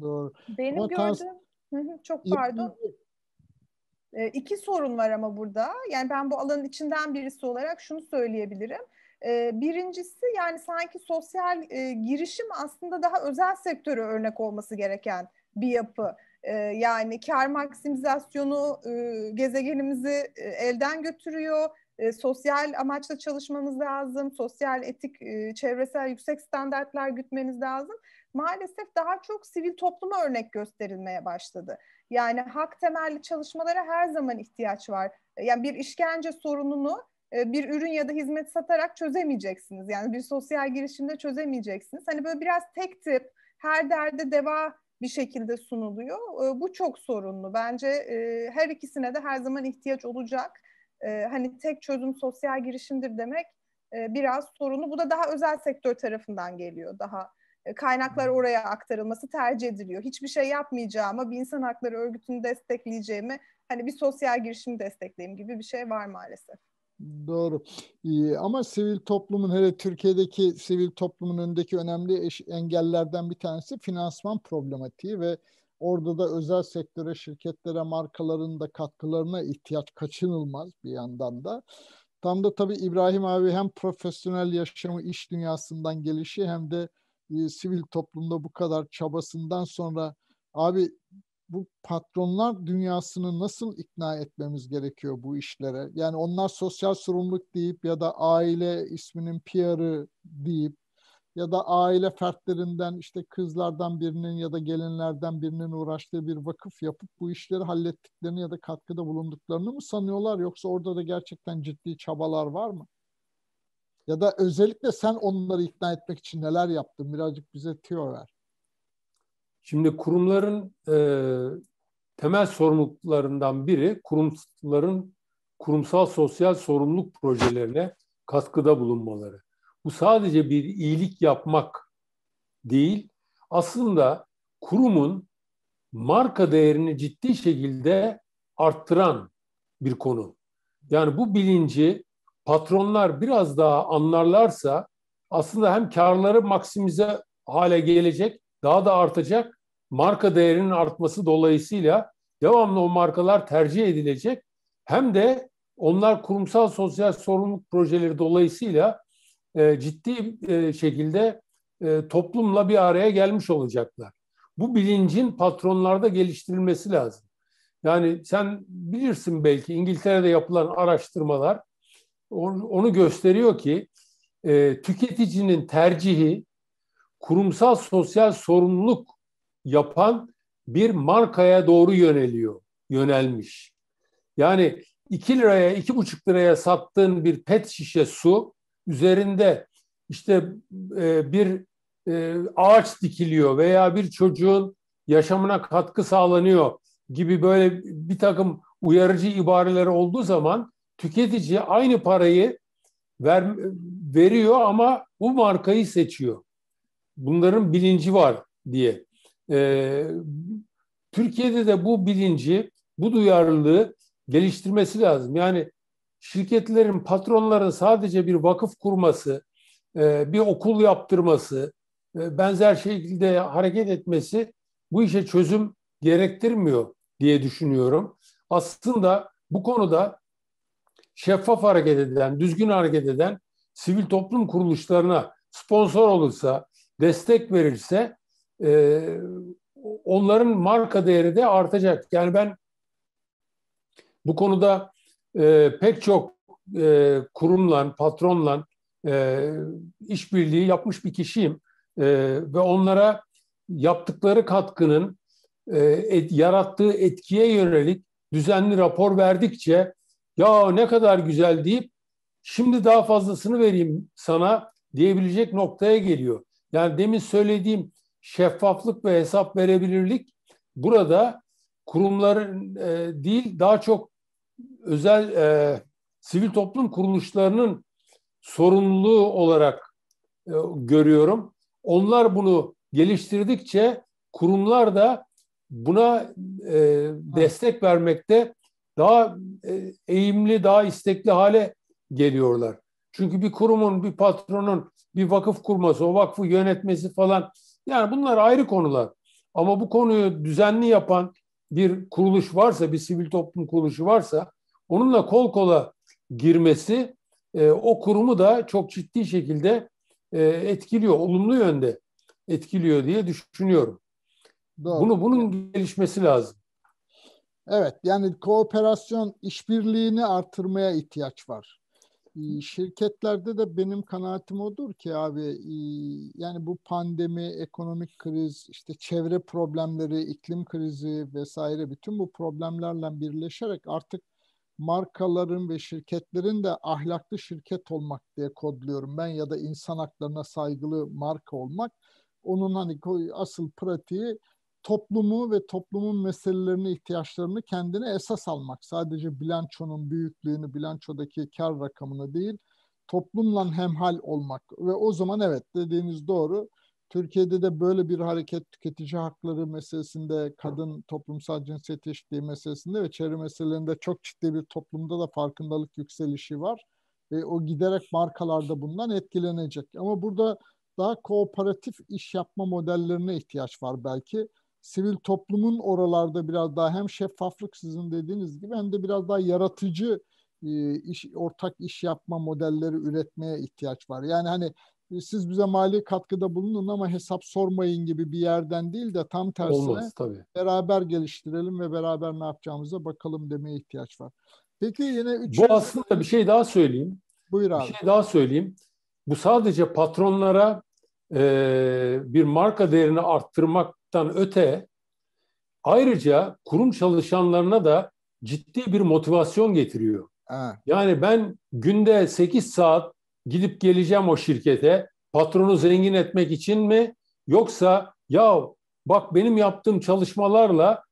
Doğru. Benim Ama gördüğüm tarz... çok pardon. E, iki sorun var ama burada. Yani ben bu alanın içinden birisi olarak şunu söyleyebilirim. Ee, birincisi yani sanki sosyal e, girişim aslında daha özel sektörü örnek olması gereken bir yapı. Ee, yani kar maksimizasyonu e, gezegenimizi e, elden götürüyor. sosyal amaçla çalışmanız lazım. Sosyal, etik, çevresel yüksek standartlar gütmeniz lazım. Maalesef daha çok sivil topluma örnek gösterilmeye başladı. Yani hak temelli çalışmalara her zaman ihtiyaç var. Yani bir işkence sorununu e, bir ürün ya da hizmet satarak çözemeyeceksiniz. Yani bir sosyal girişimde çözemeyeceksiniz. Hani böyle biraz tek tip, her derde deva bir şekilde sunuluyor. E, bu çok sorunlu. Bence e, her ikisine de her zaman ihtiyaç olacak. Hani tek çözüm sosyal girişimdir demek biraz sorunlu. Bu da daha özel sektör tarafından geliyor. Daha kaynaklar hmm. oraya aktarılması tercih ediliyor. Hiçbir şey yapmayacağıma, bir insan hakları örgütünü destekleyeceğimi, hani bir sosyal girişimi destekleyeyim gibi bir şey var maalesef. Doğru. Ee, ama sivil toplumun hele Türkiye'deki sivil toplumun önündeki önemli eş, engellerden bir tanesi finansman problematiği ve orada da özel sektöre, şirketlere, markaların da katkılarına ihtiyaç kaçınılmaz bir yandan da. Tam da tabii İbrahim abi hem profesyonel yaşamı, iş dünyasından gelişi hem de e, sivil toplumda bu kadar çabasından sonra abi bu patronlar dünyasını nasıl ikna etmemiz gerekiyor bu işlere? Yani onlar sosyal sorumluluk deyip ya da aile isminin PR'ı deyip ya da aile fertlerinden işte kızlardan birinin ya da gelinlerden birinin uğraştığı bir vakıf yapıp bu işleri hallettiklerini ya da katkıda bulunduklarını mı sanıyorlar yoksa orada da gerçekten ciddi çabalar var mı? Ya da özellikle sen onları ikna etmek için neler yaptın? Birazcık bize tüyo ver. Şimdi kurumların e, temel sorumluluklarından biri kurumların kurumsal sosyal sorumluluk projelerine katkıda bulunmaları. Bu sadece bir iyilik yapmak değil, aslında kurumun marka değerini ciddi şekilde arttıran bir konu. Yani bu bilinci patronlar biraz daha anlarlarsa aslında hem karları maksimize hale gelecek, daha da artacak. Marka değerinin artması dolayısıyla devamlı o markalar tercih edilecek. Hem de onlar kurumsal sosyal sorumluluk projeleri dolayısıyla e, ciddi e, şekilde e, toplumla bir araya gelmiş olacaklar. Bu bilincin patronlarda geliştirilmesi lazım. Yani sen bilirsin belki İngiltere'de yapılan araştırmalar onu gösteriyor ki e, tüketicinin tercihi kurumsal sosyal sorumluluk yapan bir markaya doğru yöneliyor, yönelmiş. Yani 2 liraya, 2,5 liraya sattığın bir pet şişe su üzerinde işte e, bir e, ağaç dikiliyor veya bir çocuğun yaşamına katkı sağlanıyor gibi böyle bir takım uyarıcı ibareleri olduğu zaman tüketici aynı parayı ver, veriyor ama bu markayı seçiyor. Bunların bilinci var diye. Ee, Türkiye'de de bu bilinci, bu duyarlılığı geliştirmesi lazım. Yani şirketlerin, patronların sadece bir vakıf kurması, e, bir okul yaptırması, e, benzer şekilde hareket etmesi bu işe çözüm gerektirmiyor diye düşünüyorum. Aslında bu konuda şeffaf hareket eden, düzgün hareket eden sivil toplum kuruluşlarına sponsor olursa, destek verirse e, onların marka değeri de artacak. Yani ben bu konuda e, pek çok e, kurumla, patronla e, işbirliği yapmış bir kişiyim e, ve onlara yaptıkları katkının e, et, yarattığı etkiye yönelik düzenli rapor verdikçe ya ne kadar güzel deyip şimdi daha fazlasını vereyim sana diyebilecek noktaya geliyor. Yani demin söylediğim şeffaflık ve hesap verebilirlik burada kurumların e, değil daha çok özel e, sivil toplum kuruluşlarının sorumluluğu olarak e, görüyorum. Onlar bunu geliştirdikçe kurumlar da buna e, destek vermekte daha e, eğimli, daha istekli hale geliyorlar. Çünkü bir kurumun, bir patronun bir vakıf kurması, o vakfı yönetmesi falan yani bunlar ayrı konular. Ama bu konuyu düzenli yapan bir kuruluş varsa, bir sivil toplum kuruluşu varsa onunla kol kola girmesi e, o kurumu da çok ciddi şekilde e, etkiliyor, olumlu yönde etkiliyor diye düşünüyorum. Doğru. Bunu bunun gelişmesi lazım. Evet yani kooperasyon işbirliğini artırmaya ihtiyaç var. Ee, şirketlerde de benim kanaatim odur ki abi e, yani bu pandemi, ekonomik kriz, işte çevre problemleri, iklim krizi vesaire bütün bu problemlerle birleşerek artık markaların ve şirketlerin de ahlaklı şirket olmak diye kodluyorum ben ya da insan haklarına saygılı marka olmak. Onun hani asıl pratiği toplumu ve toplumun meselelerini, ihtiyaçlarını kendine esas almak. Sadece bilançonun büyüklüğünü, bilançodaki kar rakamını değil, toplumla hemhal olmak. Ve o zaman evet dediğiniz doğru. Türkiye'de de böyle bir hareket tüketici hakları meselesinde, kadın toplumsal cinsiyet eşitliği meselesinde ve çevre meselelerinde çok ciddi bir toplumda da farkındalık yükselişi var. ve o giderek markalarda bundan etkilenecek. Ama burada daha kooperatif iş yapma modellerine ihtiyaç var belki sivil toplumun oralarda biraz daha hem şeffaflık sizin dediğiniz gibi hem de biraz daha yaratıcı e, iş, ortak iş yapma modelleri üretmeye ihtiyaç var. Yani hani e, siz bize mali katkıda bulunun ama hesap sormayın gibi bir yerden değil de tam tersine Olmaz, tabii. beraber geliştirelim ve beraber ne yapacağımıza bakalım demeye ihtiyaç var. Peki yine üç... Bu aslında bir şey daha söyleyeyim. Buyur abi. Bir şey daha söyleyeyim. Bu sadece patronlara e, bir marka değerini arttırmak olmaktan öte ayrıca kurum çalışanlarına da ciddi bir motivasyon getiriyor. Ha. Yani ben günde 8 saat gidip geleceğim o şirkete patronu zengin etmek için mi yoksa ya bak benim yaptığım çalışmalarla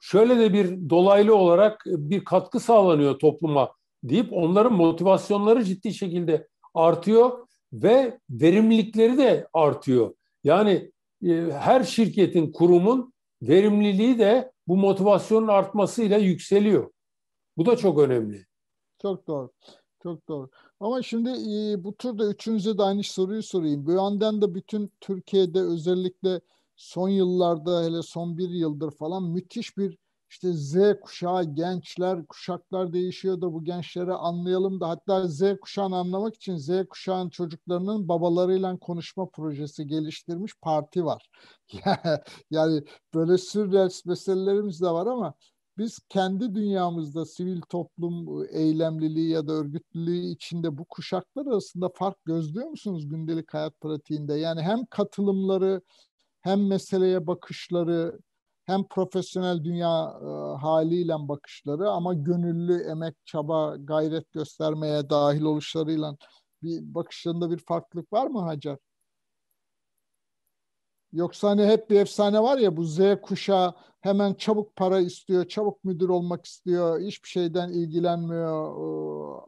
şöyle de bir dolaylı olarak bir katkı sağlanıyor topluma deyip onların motivasyonları ciddi şekilde artıyor ve verimlilikleri de artıyor. Yani e, her şirketin, kurumun verimliliği de bu motivasyonun artmasıyla yükseliyor. Bu da çok önemli. Çok doğru. Çok doğru. Ama şimdi e, bu turda üçünüze de aynı soruyu sorayım. Bu yandan da bütün Türkiye'de özellikle son yıllarda hele son bir yıldır falan müthiş bir işte Z kuşağı gençler kuşaklar değişiyor da bu gençleri anlayalım da hatta Z kuşağını anlamak için Z kuşağın çocuklarının babalarıyla konuşma projesi geliştirmiş parti var. yani böyle sürrealist meselelerimiz de var ama biz kendi dünyamızda sivil toplum eylemliliği ya da örgütlülüğü içinde bu kuşaklar arasında fark gözlüyor musunuz gündelik hayat pratiğinde? Yani hem katılımları hem meseleye bakışları hem profesyonel dünya e, haliyle bakışları ama gönüllü emek, çaba, gayret göstermeye dahil oluşlarıyla bir bakışlarında bir farklılık var mı Hacer? Yoksa hani hep bir efsane var ya bu Z kuşağı hemen çabuk para istiyor, çabuk müdür olmak istiyor, hiçbir şeyden ilgilenmiyor,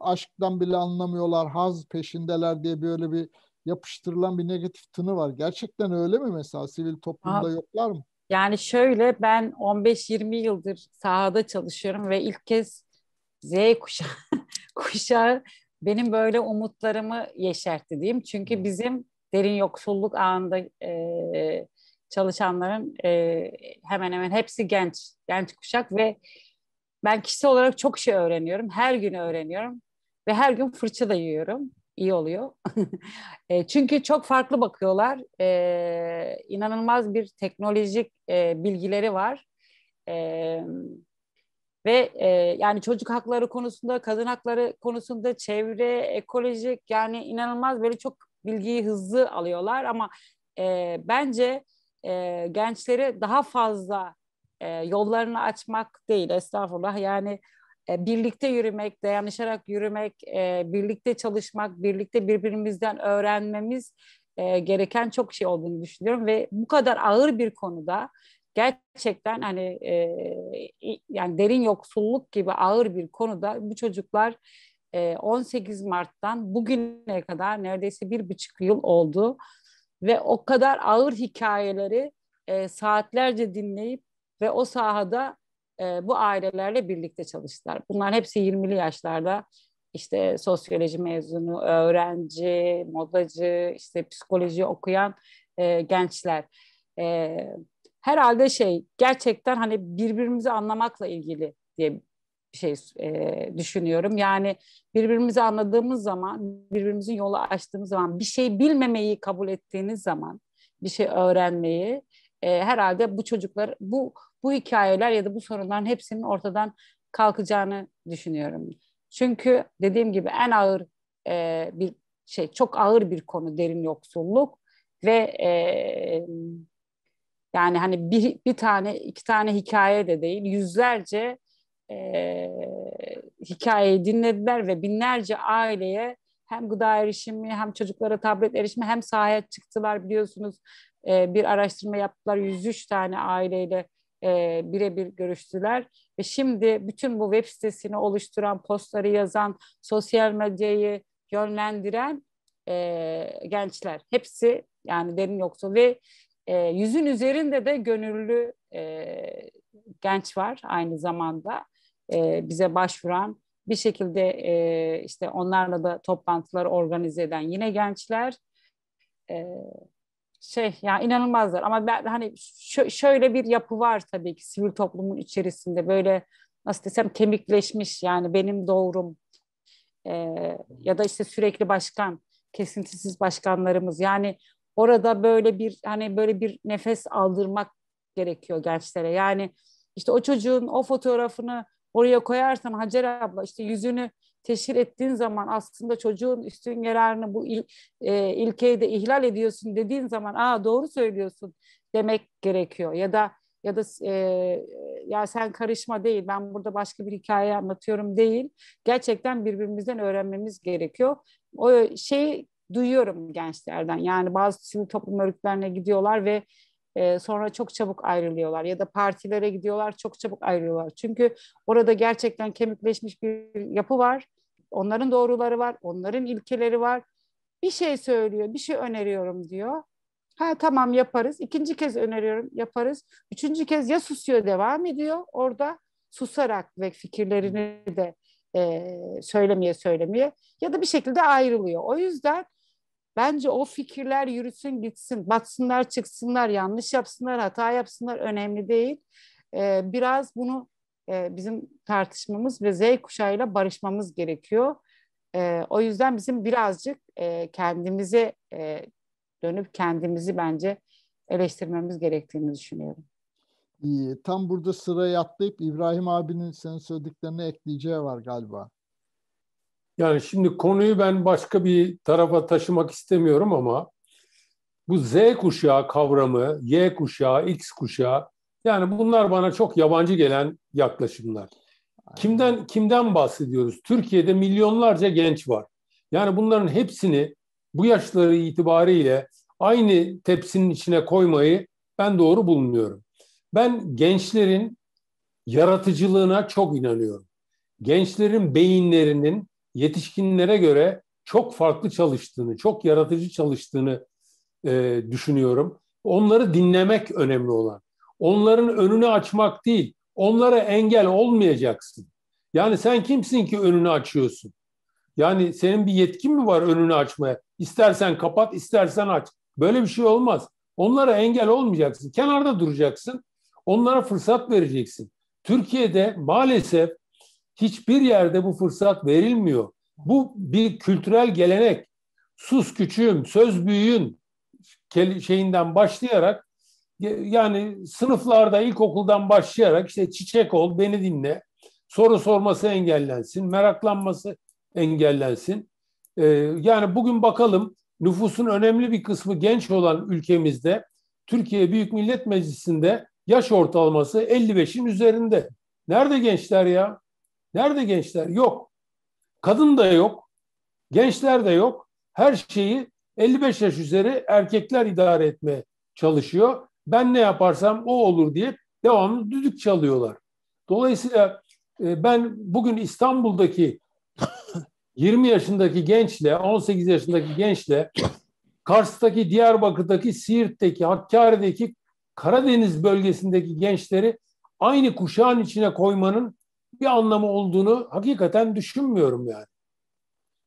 e, aşktan bile anlamıyorlar, haz peşindeler diye böyle bir yapıştırılan bir negatif tını var. Gerçekten öyle mi mesela sivil toplumda Aa, yoklar mı? Yani şöyle ben 15-20 yıldır sahada çalışıyorum ve ilk kez Z kuşağı, kuşağı benim böyle umutlarımı yeşertti diyeyim. Çünkü hmm. bizim derin yoksulluk ağında e, çalışanların e, hemen hemen hepsi genç, genç kuşak ve ben kişisel olarak çok şey öğreniyorum. Her gün öğreniyorum ve her gün fırça da yiyorum iyi oluyor. e, çünkü çok farklı bakıyorlar. E, inanılmaz bir teknolojik e, bilgileri var. E, ve e, yani çocuk hakları konusunda, kadın hakları konusunda, çevre, ekolojik yani inanılmaz böyle çok bilgiyi hızlı alıyorlar ama e, bence e, gençleri daha fazla e, yollarını açmak değil estağfurullah yani e, birlikte yürümek, dayanışarak yürümek, e, birlikte çalışmak, birlikte birbirimizden öğrenmemiz e, gereken çok şey olduğunu düşünüyorum ve bu kadar ağır bir konuda gerçekten hani yani derin yoksulluk gibi ağır bir konuda bu çocuklar 18 Mart'tan bugüne kadar neredeyse bir buçuk yıl oldu ve o kadar ağır hikayeleri saatlerce dinleyip ve o sahada e, bu ailelerle birlikte çalıştılar. Bunlar hepsi 20'li yaşlarda işte sosyoloji mezunu, öğrenci, modacı, işte psikoloji okuyan e, gençler. E, herhalde şey gerçekten hani birbirimizi anlamakla ilgili diye bir şey e, düşünüyorum. Yani birbirimizi anladığımız zaman, birbirimizin yolu açtığımız zaman, bir şey bilmemeyi kabul ettiğiniz zaman, bir şey öğrenmeyi e, herhalde bu çocuklar, bu bu hikayeler ya da bu sorunların hepsinin ortadan kalkacağını düşünüyorum. Çünkü dediğim gibi en ağır e, bir şey, çok ağır bir konu derin yoksulluk ve e, yani hani bir, bir tane iki tane hikaye de değil yüzlerce e, hikayeyi dinlediler ve binlerce aileye hem gıda erişimi hem çocuklara tablet erişimi hem sahaya çıktılar biliyorsunuz e, bir araştırma yaptılar 103 tane aileyle e, birebir görüştüler ve şimdi bütün bu web sitesini oluşturan, postları yazan, sosyal medyayı yönlendiren e, gençler hepsi yani derin yoksul ve e, yüzün üzerinde de gönüllü e, genç var aynı zamanda e, bize başvuran bir şekilde e, işte onlarla da toplantılar organize eden yine gençler. E, şey yani inanılmazlar ama ben hani şöyle bir yapı var tabii ki sivil toplumun içerisinde böyle nasıl desem kemikleşmiş yani benim doğrum e, ya da işte sürekli başkan kesintisiz başkanlarımız yani orada böyle bir hani böyle bir nefes aldırmak gerekiyor gençlere yani işte o çocuğun o fotoğrafını oraya koyarsan Hacer abla işte yüzünü teşhir ettiğin zaman aslında çocuğun üstün yararını bu il, e, ilkeyi de ihlal ediyorsun dediğin zaman aa doğru söylüyorsun demek gerekiyor ya da ya da e, ya sen karışma değil ben burada başka bir hikaye anlatıyorum değil gerçekten birbirimizden öğrenmemiz gerekiyor o şeyi duyuyorum gençlerden yani bazı sivil toplum örgütlerine gidiyorlar ve e, sonra çok çabuk ayrılıyorlar ya da partilere gidiyorlar çok çabuk ayrılıyorlar. Çünkü orada gerçekten kemikleşmiş bir yapı var. Onların doğruları var, onların ilkeleri var. Bir şey söylüyor, bir şey öneriyorum diyor. Ha tamam yaparız. İkinci kez öneriyorum yaparız. Üçüncü kez ya susuyor devam ediyor orada susarak ve fikirlerini de e, söylemeye söylemeye ya da bir şekilde ayrılıyor. O yüzden Bence o fikirler yürüsün gitsin, batsınlar çıksınlar, yanlış yapsınlar, hata yapsınlar önemli değil. Ee, biraz bunu e, bizim tartışmamız ve Z kuşağıyla barışmamız gerekiyor. Ee, o yüzden bizim birazcık e, kendimize e, dönüp kendimizi bence eleştirmemiz gerektiğini düşünüyorum. İyi. Tam burada sıraya atlayıp İbrahim abinin senin söylediklerine ekleyeceği var galiba. Yani şimdi konuyu ben başka bir tarafa taşımak istemiyorum ama bu Z kuşağı kavramı, Y kuşağı, X kuşağı yani bunlar bana çok yabancı gelen yaklaşımlar. Kimden kimden bahsediyoruz? Türkiye'de milyonlarca genç var. Yani bunların hepsini bu yaşları itibariyle aynı tepsinin içine koymayı ben doğru bulmuyorum. Ben gençlerin yaratıcılığına çok inanıyorum. Gençlerin beyinlerinin yetişkinlere göre çok farklı çalıştığını, çok yaratıcı çalıştığını e, düşünüyorum. Onları dinlemek önemli olan. Onların önünü açmak değil, onlara engel olmayacaksın. Yani sen kimsin ki önünü açıyorsun? Yani senin bir yetkin mi var önünü açmaya? İstersen kapat, istersen aç. Böyle bir şey olmaz. Onlara engel olmayacaksın. Kenarda duracaksın. Onlara fırsat vereceksin. Türkiye'de maalesef Hiçbir yerde bu fırsat verilmiyor. Bu bir kültürel gelenek. Sus küçüğüm, söz büyüğün şeyinden başlayarak yani sınıflarda ilkokuldan başlayarak işte çiçek ol, beni dinle, soru sorması engellensin, meraklanması engellensin. Ee, yani bugün bakalım nüfusun önemli bir kısmı genç olan ülkemizde Türkiye Büyük Millet Meclisi'nde yaş ortalaması 55'in üzerinde. Nerede gençler ya? Nerede gençler? Yok. Kadın da yok. Gençler de yok. Her şeyi 55 yaş üzeri erkekler idare etmeye çalışıyor. Ben ne yaparsam o olur diye devamlı düdük çalıyorlar. Dolayısıyla e, ben bugün İstanbul'daki 20 yaşındaki gençle, 18 yaşındaki gençle, Kars'taki, Diyarbakır'daki, Siirt'teki, Hakkari'deki, Karadeniz bölgesindeki gençleri aynı kuşağın içine koymanın bir anlamı olduğunu hakikaten düşünmüyorum yani.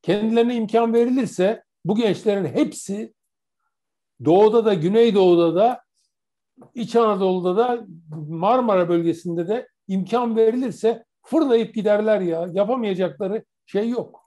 Kendilerine imkan verilirse bu gençlerin hepsi doğuda da güneydoğuda da İç Anadolu'da da Marmara bölgesinde de imkan verilirse fırlayıp giderler ya. Yapamayacakları şey yok.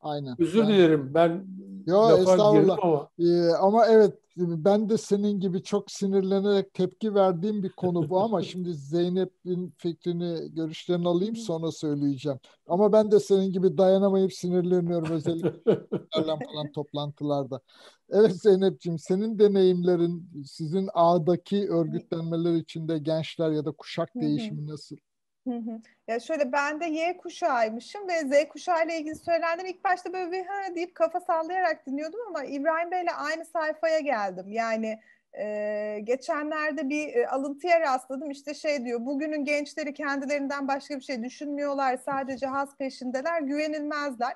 Aynen. Özür dilerim ben Yo, estağfurullah. ama. Ee, ama evet ben de senin gibi çok sinirlenerek tepki verdiğim bir konu bu ama şimdi Zeynep'in fikrini, görüşlerini alayım sonra söyleyeceğim. Ama ben de senin gibi dayanamayıp sinirleniyorum özellikle falan toplantılarda. Evet Zeynep'ciğim senin deneyimlerin sizin ağdaki örgütlenmeler içinde gençler ya da kuşak değişimi nasıl? Ya şöyle ben de Y kuşağıymışım ve Z kuşağı ile ilgili söylenen ilk başta böyle bir ha deyip kafa sallayarak dinliyordum ama İbrahim Bey'le aynı sayfaya geldim. Yani e, geçenlerde bir e, alıntıya rastladım işte şey diyor bugünün gençleri kendilerinden başka bir şey düşünmüyorlar sadece haz peşindeler güvenilmezler.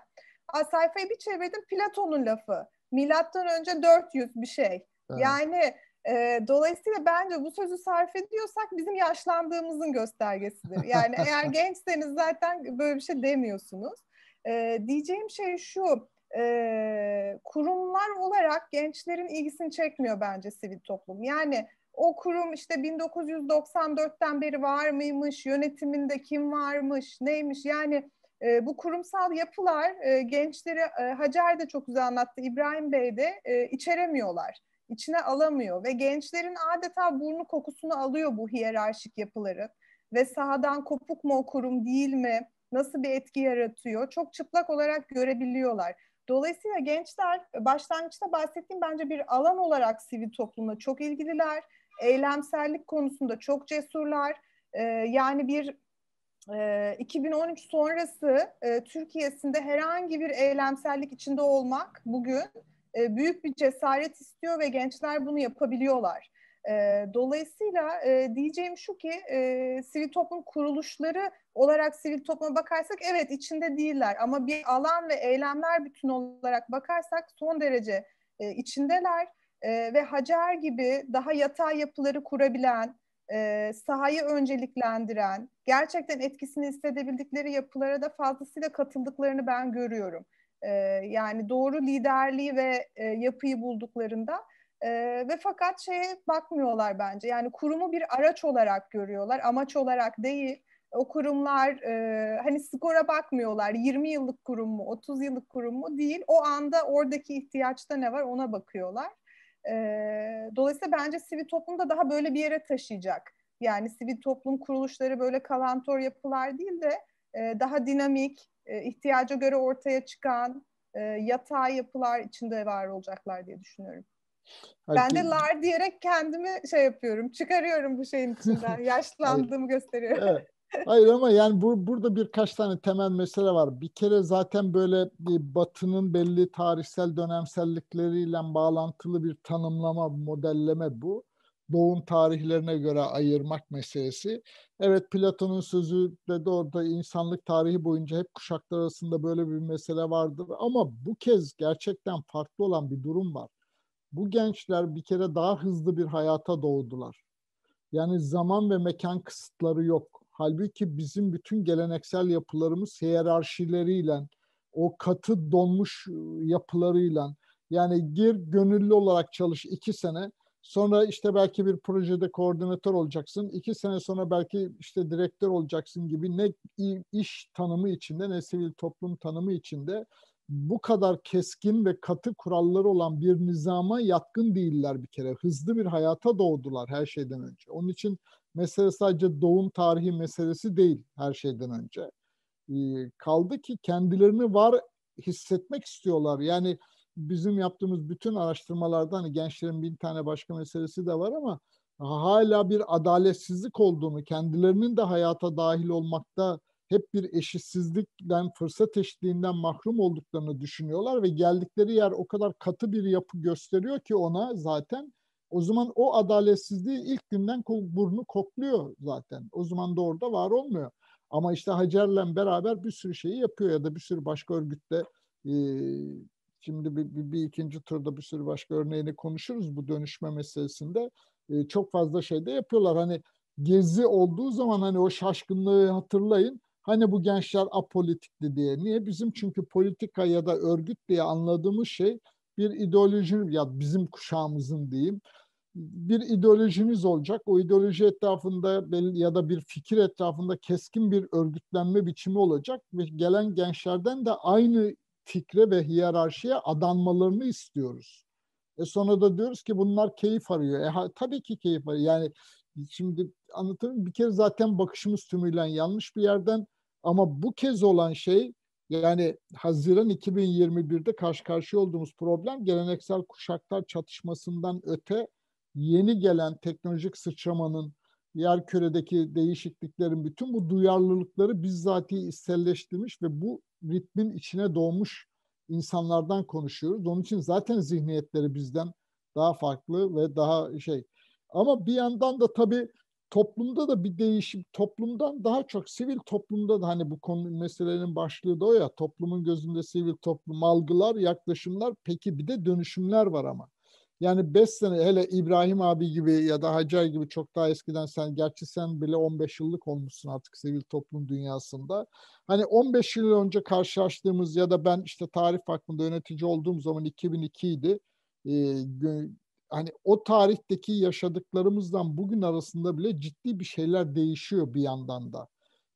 A, sayfayı bir çevirdim Platon'un lafı milattan önce 400 bir şey. Evet. Yani e, dolayısıyla bence bu sözü sarf ediyorsak bizim yaşlandığımızın göstergesidir. Yani eğer gençseniz zaten böyle bir şey demiyorsunuz. E, diyeceğim şey şu, e, kurumlar olarak gençlerin ilgisini çekmiyor bence sivil toplum. Yani o kurum işte 1994'ten beri var mıymış, yönetiminde kim varmış, neymiş yani e, bu kurumsal yapılar e, gençleri e, Hacer de çok güzel anlattı, İbrahim Bey de e, içeremiyorlar içine alamıyor ve gençlerin adeta burnu kokusunu alıyor bu hiyerarşik yapıların ve sahadan kopuk mu okurum değil mi nasıl bir etki yaratıyor çok çıplak olarak görebiliyorlar. Dolayısıyla gençler başlangıçta bahsettiğim bence bir alan olarak sivil toplumla çok ilgililer. Eylemsellik konusunda çok cesurlar. Ee, yani bir e, 2013 sonrası e, Türkiye'sinde herhangi bir eylemsellik içinde olmak bugün e, büyük bir cesaret istiyor ve gençler bunu yapabiliyorlar. E, dolayısıyla e, diyeceğim şu ki e, sivil toplum kuruluşları olarak sivil topluma bakarsak evet içinde değiller ama bir alan ve eylemler bütün olarak bakarsak son derece e, içindeler e, ve Hacer gibi daha yatay yapıları kurabilen, e, sahayı önceliklendiren, gerçekten etkisini hissedebildikleri yapılara da fazlasıyla katıldıklarını ben görüyorum. E, yani doğru liderliği ve e, yapıyı bulduklarında e, ve fakat şeye bakmıyorlar bence. Yani kurumu bir araç olarak görüyorlar, amaç olarak değil. O kurumlar e, hani skora bakmıyorlar. 20 yıllık kurum mu, 30 yıllık kurum mu değil. O anda oradaki ihtiyaçta ne var ona bakıyorlar. E, dolayısıyla bence sivil toplumda daha böyle bir yere taşıyacak. Yani sivil toplum kuruluşları böyle kalantor yapılar değil de e, daha dinamik, e, ihtiyaca göre ortaya çıkan e, yatay yapılar içinde var olacaklar diye düşünüyorum. Hadi. Ben de lar diyerek kendimi şey yapıyorum, çıkarıyorum bu şeyin içinden. Yaşlandığımı gösteriyorum. Evet. Hayır ama yani bu, burada birkaç tane temel mesele var. Bir kere zaten böyle Batı'nın belli tarihsel dönemsellikleriyle bağlantılı bir tanımlama, modelleme bu doğum tarihlerine göre ayırmak meselesi. Evet Platon'un sözü de orada insanlık tarihi boyunca hep kuşaklar arasında böyle bir mesele vardır. Ama bu kez gerçekten farklı olan bir durum var. Bu gençler bir kere daha hızlı bir hayata doğdular. Yani zaman ve mekan kısıtları yok. Halbuki bizim bütün geleneksel yapılarımız hiyerarşileriyle, o katı donmuş ıı, yapılarıyla yani gir gönüllü olarak çalış iki sene Sonra işte belki bir projede koordinatör olacaksın. iki sene sonra belki işte direktör olacaksın gibi ne iş tanımı içinde ne sivil toplum tanımı içinde bu kadar keskin ve katı kuralları olan bir nizama yatkın değiller bir kere. Hızlı bir hayata doğdular her şeyden önce. Onun için mesele sadece doğum tarihi meselesi değil her şeyden önce. Kaldı ki kendilerini var hissetmek istiyorlar. Yani bizim yaptığımız bütün araştırmalarda hani gençlerin bin tane başka meselesi de var ama hala bir adaletsizlik olduğunu, kendilerinin de hayata dahil olmakta hep bir eşitsizlikten, fırsat eşitliğinden mahrum olduklarını düşünüyorlar ve geldikleri yer o kadar katı bir yapı gösteriyor ki ona zaten o zaman o adaletsizliği ilk günden burnu kokluyor zaten. O zaman da orada var olmuyor. Ama işte Hacer'le beraber bir sürü şeyi yapıyor ya da bir sürü başka örgütle Şimdi bir, bir, bir ikinci turda bir sürü başka örneğini konuşuruz bu dönüşme meselesinde. E, çok fazla şey de yapıyorlar. Hani gezi olduğu zaman hani o şaşkınlığı hatırlayın. Hani bu gençler apolitikti diye. Niye? Bizim çünkü politika ya da örgüt diye anladığımız şey bir ideoloji ya bizim kuşağımızın diyeyim bir ideolojimiz olacak. O ideoloji etrafında ya da bir fikir etrafında keskin bir örgütlenme biçimi olacak ve gelen gençlerden de aynı fikre ve hiyerarşiye adanmalarını istiyoruz. E sonra da diyoruz ki bunlar keyif arıyor. E tabii ki keyif arıyor. Yani şimdi anlatayım bir kere zaten bakışımız tümüyle yanlış bir yerden ama bu kez olan şey yani Haziran 2021'de karşı karşıya olduğumuz problem geleneksel kuşaklar çatışmasından öte yeni gelen teknolojik sıçramanın yer küredeki değişikliklerin bütün bu duyarlılıkları bizzatihi istelleştirmiş ve bu ritmin içine doğmuş insanlardan konuşuyoruz. Onun için zaten zihniyetleri bizden daha farklı ve daha şey. Ama bir yandan da tabii toplumda da bir değişim, toplumdan daha çok sivil toplumda da hani bu konu meselenin başlığı da o ya, toplumun gözünde sivil toplum algılar, yaklaşımlar, peki bir de dönüşümler var ama. Yani 5 sene hele İbrahim abi gibi ya da Hacer gibi çok daha eskiden sen gerçi sen bile 15 yıllık olmuşsun artık sivil toplum dünyasında. Hani 15 yıl önce karşılaştığımız ya da ben işte tarih hakkında yönetici olduğum zaman 2002 idi. Ee, hani o tarihteki yaşadıklarımızdan bugün arasında bile ciddi bir şeyler değişiyor bir yandan da.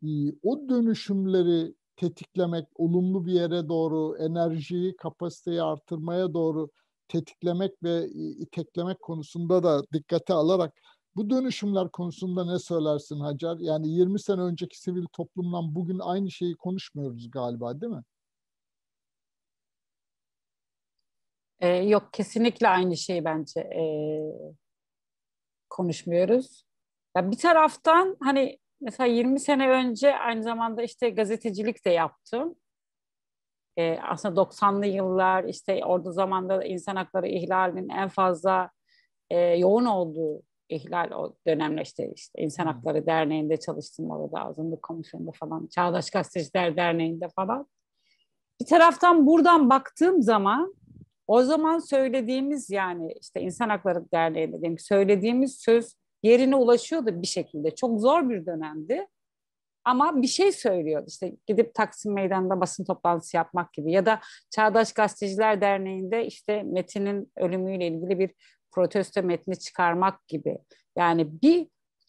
Ee, o dönüşümleri tetiklemek, olumlu bir yere doğru enerjiyi, kapasiteyi artırmaya doğru tetiklemek ve iteklemek konusunda da dikkate alarak bu dönüşümler konusunda ne söylersin Hacer? Yani 20 sene önceki sivil toplumdan bugün aynı şeyi konuşmuyoruz galiba değil mi? Ee, yok kesinlikle aynı şeyi bence e, konuşmuyoruz. Ya bir taraftan hani mesela 20 sene önce aynı zamanda işte gazetecilik de yaptım e, aslında 90'lı yıllar işte orada zamanda insan hakları ihlalinin en fazla e, yoğun olduğu ihlal o dönemde işte, işte insan Hakları Derneği'nde çalıştım orada Azınlık Komisyonu'nda falan Çağdaş Gazeteciler Derneği'nde falan. Bir taraftan buradan baktığım zaman o zaman söylediğimiz yani işte insan Hakları Derneği'nde dedim söylediğimiz söz yerine ulaşıyordu bir şekilde. Çok zor bir dönemdi ama bir şey söylüyor. işte gidip Taksim Meydanı'nda basın toplantısı yapmak gibi ya da Çağdaş Gazeteciler Derneği'nde işte Metin'in ölümüyle ilgili bir protesto metni çıkarmak gibi. Yani bir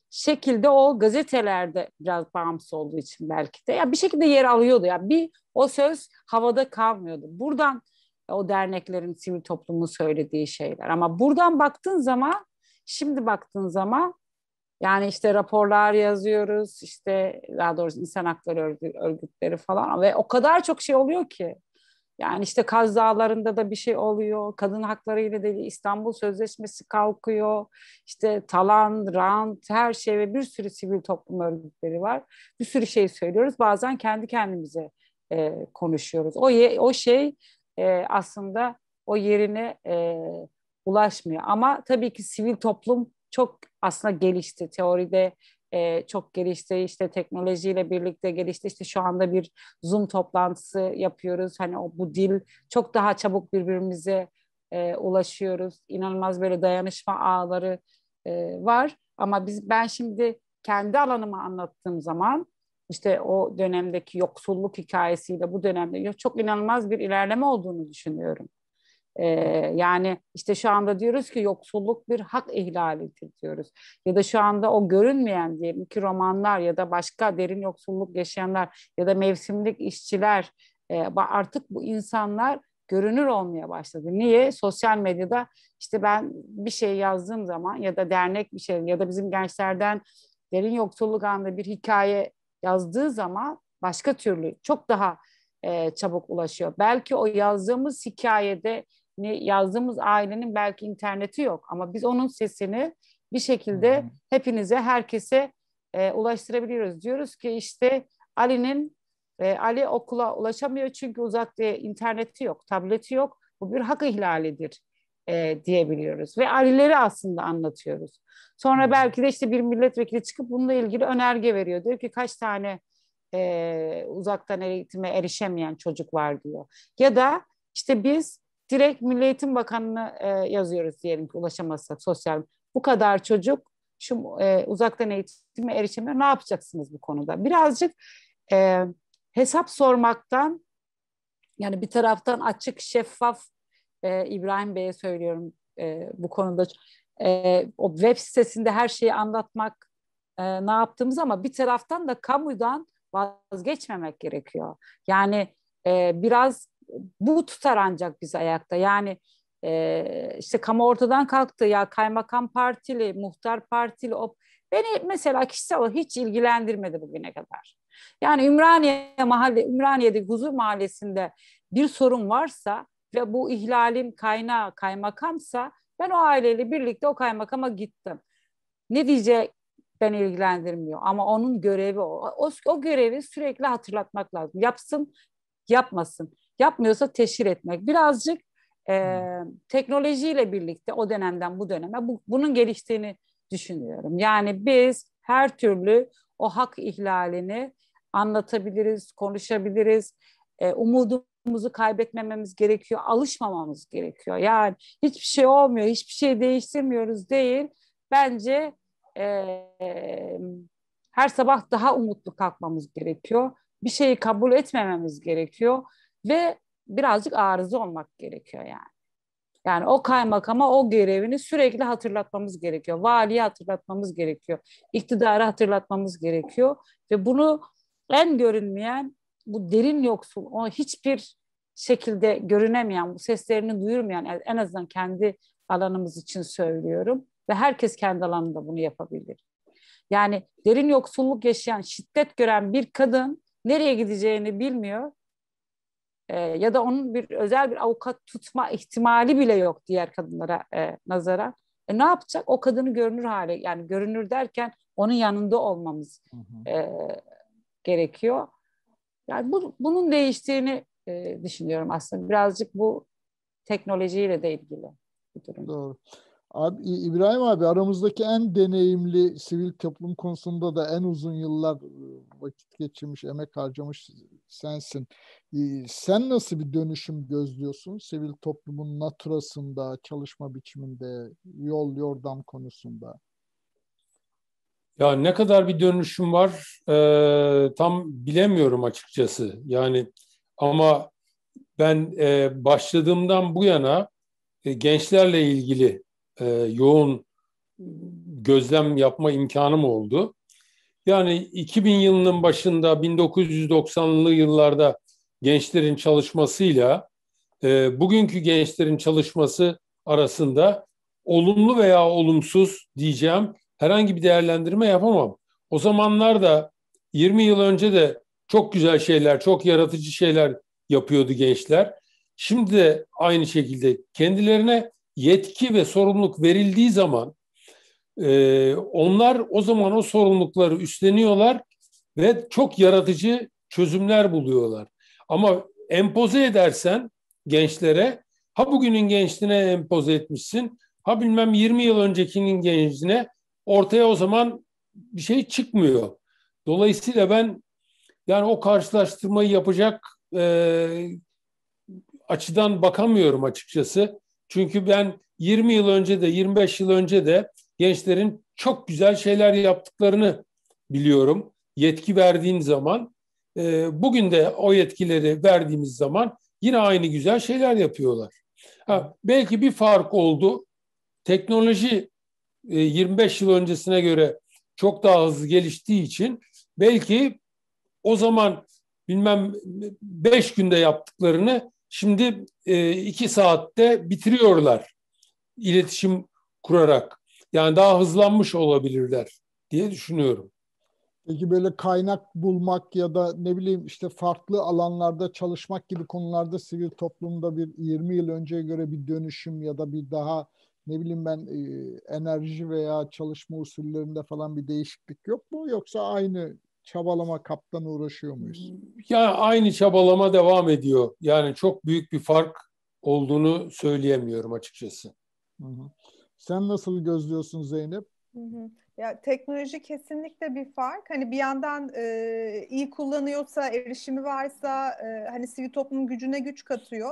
şekilde o gazetelerde biraz bağımsız olduğu için belki de ya bir şekilde yer alıyordu. Ya bir o söz havada kalmıyordu. Buradan o derneklerin sivil toplumun söylediği şeyler. Ama buradan baktığın zaman şimdi baktığın zaman yani işte raporlar yazıyoruz, işte daha doğrusu insan hakları örgütleri falan ve o kadar çok şey oluyor ki. Yani işte Kaz Dağları'nda da bir şey oluyor, kadın hakları ile de İstanbul Sözleşmesi kalkıyor, işte talan, rant, her şey ve bir sürü sivil toplum örgütleri var. Bir sürü şey söylüyoruz, bazen kendi kendimize e, konuşuyoruz. O, ye, o şey e, aslında o yerine e, ulaşmıyor. Ama tabii ki sivil toplum çok aslında gelişti. Teoride e, çok gelişti. İşte teknolojiyle birlikte gelişti. İşte şu anda bir Zoom toplantısı yapıyoruz. Hani o bu dil çok daha çabuk birbirimize e, ulaşıyoruz. İnanılmaz böyle dayanışma ağları e, var. Ama biz ben şimdi kendi alanımı anlattığım zaman işte o dönemdeki yoksulluk hikayesiyle bu dönemde çok inanılmaz bir ilerleme olduğunu düşünüyorum. E, yani işte şu anda diyoruz ki yoksulluk bir hak ihlalidir diyoruz. Ya da şu anda o görünmeyen diyelim ki romanlar ya da başka derin yoksulluk yaşayanlar ya da mevsimlik işçiler e, artık bu insanlar görünür olmaya başladı. Niye? Sosyal medyada işte ben bir şey yazdığım zaman ya da dernek bir şey ya da bizim gençlerden derin yoksulluk anında bir hikaye yazdığı zaman başka türlü çok daha e, çabuk ulaşıyor. Belki o yazdığımız hikayede yazdığımız ailenin belki interneti yok ama biz onun sesini bir şekilde hepinize, herkese e, ulaştırabiliyoruz. Diyoruz ki işte Ali'nin e, Ali okula ulaşamıyor çünkü uzakta interneti yok, tableti yok. Bu bir hak ihlalidir e, diyebiliyoruz ve Ali'leri aslında anlatıyoruz. Sonra belki de işte bir milletvekili çıkıp bununla ilgili önerge veriyor. Diyor ki kaç tane e, uzaktan eğitime erişemeyen çocuk var diyor. Ya da işte biz direkt Milli Eğitim Bakanı'na e, yazıyoruz diyelim ki ulaşamazsak sosyal. Bu kadar çocuk şu e, uzaktan eğitime erişemiyor. Ne yapacaksınız bu konuda? Birazcık e, hesap sormaktan yani bir taraftan açık, şeffaf e, İbrahim Bey'e söylüyorum e, bu konuda. E, o web sitesinde her şeyi anlatmak e, ne yaptığımız ama bir taraftan da kamudan vazgeçmemek gerekiyor. Yani e, biraz bu tutar ancak biz ayakta. Yani e, işte kamu ortadan kalktı ya kaymakam partili, muhtar partili o beni mesela kişisel olarak hiç ilgilendirmedi bugüne kadar. Yani Ümraniye mahalle Ümraniye'de Huzur Mahallesi'nde bir sorun varsa ve bu ihlalin kaynağı kaymakamsa ben o aileyle birlikte o kaymakama gittim. Ne diyecek ben ilgilendirmiyor ama onun görevi o. O, o görevi sürekli hatırlatmak lazım. Yapsın, yapmasın yapmıyorsa teşhir etmek. Birazcık e, teknolojiyle birlikte o dönemden bu döneme bu, bunun geliştiğini düşünüyorum. Yani biz her türlü o hak ihlalini anlatabiliriz, konuşabiliriz. E, umudumuzu kaybetmememiz gerekiyor, alışmamamız gerekiyor. Yani hiçbir şey olmuyor, hiçbir şey değiştirmiyoruz değil. Bence e, her sabah daha umutlu kalkmamız gerekiyor. Bir şeyi kabul etmememiz gerekiyor ve birazcık arıza olmak gerekiyor yani. Yani o kaymakama o görevini sürekli hatırlatmamız gerekiyor. Valiye hatırlatmamız gerekiyor. İktidara hatırlatmamız gerekiyor. Ve bunu en görünmeyen bu derin yoksul, o hiçbir şekilde görünemeyen, bu seslerini duyurmayan en azından kendi alanımız için söylüyorum. Ve herkes kendi alanında bunu yapabilir. Yani derin yoksulluk yaşayan, şiddet gören bir kadın nereye gideceğini bilmiyor e, ya da onun bir özel bir avukat tutma ihtimali bile yok diğer kadınlara e, nazaran. E, ne yapacak? O kadını görünür hale yani görünür derken onun yanında olmamız hı hı. E, gerekiyor. Yani bu, bunun değiştiğini e, düşünüyorum aslında. Birazcık bu teknolojiyle de ilgili bir durum. Doğru. Abi, İbrahim abi aramızdaki en deneyimli sivil toplum konusunda da en uzun yıllar vakit geçirmiş, emek harcamış sensin. Sen nasıl bir dönüşüm gözlüyorsun sivil toplumun naturasında, çalışma biçiminde, yol yordam konusunda? Ya ne kadar bir dönüşüm var e, tam bilemiyorum açıkçası. Yani ama ben e, başladığımdan bu yana e, gençlerle ilgili e, yoğun gözlem yapma imkanım oldu. Yani 2000 yılının başında 1990'lı yıllarda gençlerin çalışmasıyla e, bugünkü gençlerin çalışması arasında olumlu veya olumsuz diyeceğim herhangi bir değerlendirme yapamam. O zamanlar da 20 yıl önce de çok güzel şeyler, çok yaratıcı şeyler yapıyordu gençler. Şimdi de aynı şekilde kendilerine yetki ve sorumluluk verildiği zaman e, onlar o zaman o sorumlulukları üstleniyorlar ve çok yaratıcı çözümler buluyorlar. Ama empoze edersen gençlere ha bugünün gençliğine empoze etmişsin ha bilmem 20 yıl öncekinin gençliğine ortaya o zaman bir şey çıkmıyor. Dolayısıyla ben yani o karşılaştırmayı yapacak e, açıdan bakamıyorum açıkçası. Çünkü ben 20 yıl önce de 25 yıl önce de gençlerin çok güzel şeyler yaptıklarını biliyorum. Yetki verdiğim zaman ee, bugün de o yetkileri verdiğimiz zaman yine aynı güzel şeyler yapıyorlar. Ha, belki bir fark oldu. Teknoloji 25 e, yıl öncesine göre çok daha hızlı geliştiği için belki o zaman bilmem 5 günde yaptıklarını Şimdi e, iki saatte bitiriyorlar iletişim kurarak. Yani daha hızlanmış olabilirler diye düşünüyorum. Peki böyle kaynak bulmak ya da ne bileyim işte farklı alanlarda çalışmak gibi konularda sivil toplumda bir 20 yıl önceye göre bir dönüşüm ya da bir daha ne bileyim ben e, enerji veya çalışma usullerinde falan bir değişiklik yok mu? Yoksa aynı çabalama kaptan uğraşıyor muyuz? Ya aynı çabalama devam ediyor. Yani çok büyük bir fark olduğunu söyleyemiyorum açıkçası. Hı hı. Sen nasıl gözlüyorsun Zeynep? Hı hı. Ya teknoloji kesinlikle bir fark. Hani bir yandan e, iyi kullanıyorsa, erişimi varsa, e, hani sivil toplum gücüne güç katıyor.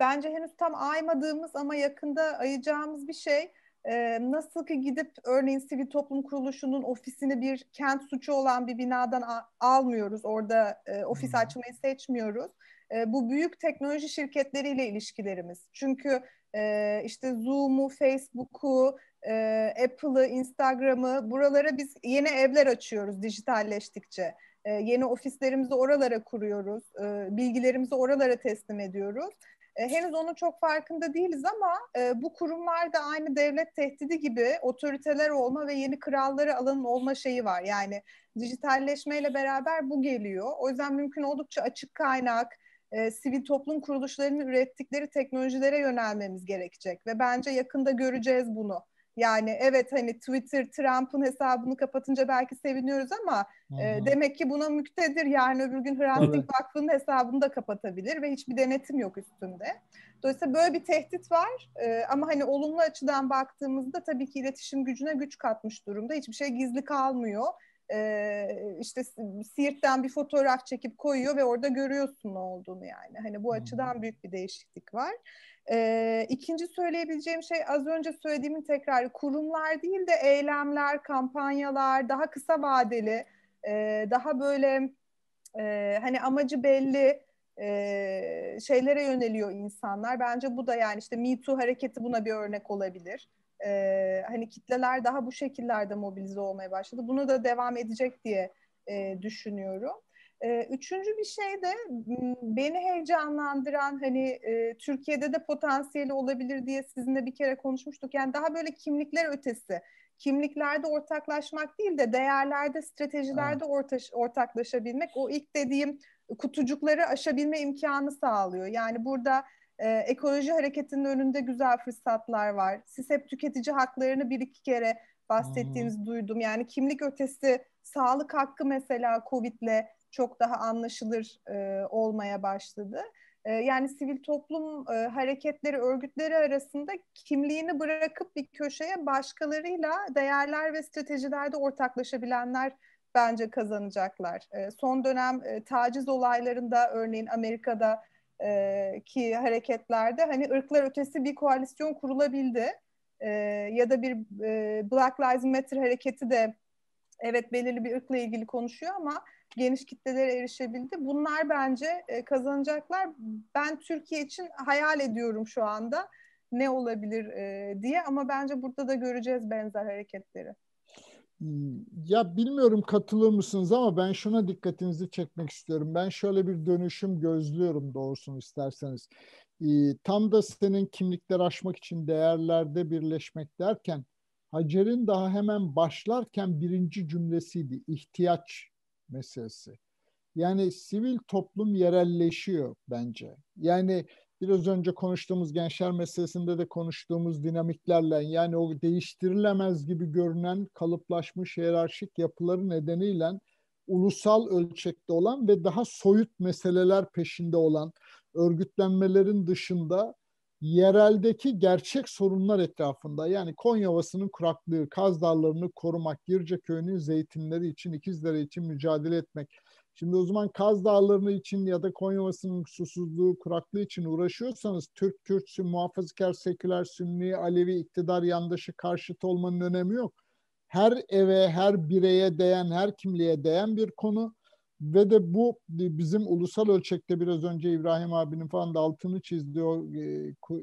Bence henüz tam aymadığımız ama yakında ayacağımız bir şey e, nasıl ki gidip örneğin sivil toplum kuruluşunun ofisini bir kent suçu olan bir binadan a- almıyoruz. Orada e, ofis hmm. açmayı seçmiyoruz. E, bu büyük teknoloji şirketleriyle ilişkilerimiz. Çünkü e, işte Zoom'u, Facebook'u, e, Apple'ı, Instagram'ı buralara biz yeni evler açıyoruz dijitalleştikçe. E, yeni ofislerimizi oralara kuruyoruz, e, bilgilerimizi oralara teslim ediyoruz. E, henüz onun çok farkında değiliz ama e, bu da aynı devlet tehdidi gibi otoriteler olma ve yeni kralları alanın olma şeyi var. Yani dijitalleşmeyle beraber bu geliyor. O yüzden mümkün oldukça açık kaynak, e, sivil toplum kuruluşlarının ürettikleri teknolojilere yönelmemiz gerekecek ve bence yakında göreceğiz bunu. Yani evet hani Twitter Trump'ın hesabını kapatınca belki seviniyoruz ama e, demek ki buna müktedir. Yarın öbür gün Hrant Dink Vakfı'nın hesabını da kapatabilir ve hiçbir denetim yok üstünde. Dolayısıyla böyle bir tehdit var e, ama hani olumlu açıdan baktığımızda tabii ki iletişim gücüne güç katmış durumda. Hiçbir şey gizli kalmıyor. E, işte Siirt'ten bir fotoğraf çekip koyuyor ve orada görüyorsun ne olduğunu yani. Hani bu açıdan büyük bir değişiklik var. E, ikinci söyleyebileceğim şey az önce söylediğimin tekrarı kurumlar değil de eylemler, kampanyalar, daha kısa vadeli, e, daha böyle e, hani amacı belli e, şeylere yöneliyor insanlar. Bence bu da yani işte Me Too hareketi buna bir örnek olabilir. E, hani kitleler daha bu şekillerde mobilize olmaya başladı. Bunu da devam edecek diye e, düşünüyorum üçüncü bir şey de beni heyecanlandıran hani Türkiye'de de potansiyeli olabilir diye sizinle bir kere konuşmuştuk. Yani daha böyle kimlikler ötesi. Kimliklerde ortaklaşmak değil de değerlerde, stratejilerde ortaş, ortaklaşabilmek. O ilk dediğim kutucukları aşabilme imkanı sağlıyor. Yani burada e, ekoloji hareketinin önünde güzel fırsatlar var. Siz hep tüketici haklarını bir iki kere bahsettiğinizi hmm. duydum. Yani kimlik ötesi, sağlık hakkı mesela COVID'le çok daha anlaşılır e, olmaya başladı. E, yani sivil toplum e, hareketleri, örgütleri arasında kimliğini bırakıp bir köşeye başkalarıyla değerler ve stratejilerde ortaklaşabilenler bence kazanacaklar. E, son dönem e, taciz olaylarında örneğin Amerika'da e, ki hareketlerde hani ırklar ötesi bir koalisyon kurulabildi. E, ya da bir e, Black Lives Matter hareketi de evet belirli bir ırkla ilgili konuşuyor ama geniş kitlelere erişebildi. Bunlar bence e, kazanacaklar. Ben Türkiye için hayal ediyorum şu anda ne olabilir e, diye ama bence burada da göreceğiz benzer hareketleri. Hmm, ya bilmiyorum katılır mısınız ama ben şuna dikkatinizi çekmek istiyorum. Ben şöyle bir dönüşüm gözlüyorum doğrusunu isterseniz. Ee, tam da senin kimlikleri aşmak için değerlerde birleşmek derken Hacer'in daha hemen başlarken birinci cümlesiydi ihtiyaç meselesi. Yani sivil toplum yerelleşiyor bence. Yani biraz önce konuştuğumuz gençler meselesinde de konuştuğumuz dinamiklerle yani o değiştirilemez gibi görünen kalıplaşmış hiyerarşik yapıları nedeniyle ulusal ölçekte olan ve daha soyut meseleler peşinde olan örgütlenmelerin dışında yereldeki gerçek sorunlar etrafında yani Konya Ovası'nın kuraklığı, Kaz Dağları'nı korumak, Girce Köyü'nün zeytinleri için, ikizleri için mücadele etmek. Şimdi o zaman Kaz Dağları'nı için ya da Konya Ovası'nın susuzluğu, kuraklığı için uğraşıyorsanız Türk, Kürt, muhafazakar, seküler, Sünni, Alevi, iktidar yandaşı karşıt olmanın önemi yok. Her eve, her bireye değen, her kimliğe değen bir konu ve de bu e, bizim ulusal ölçekte biraz önce İbrahim abinin falan da altını çizdiği e,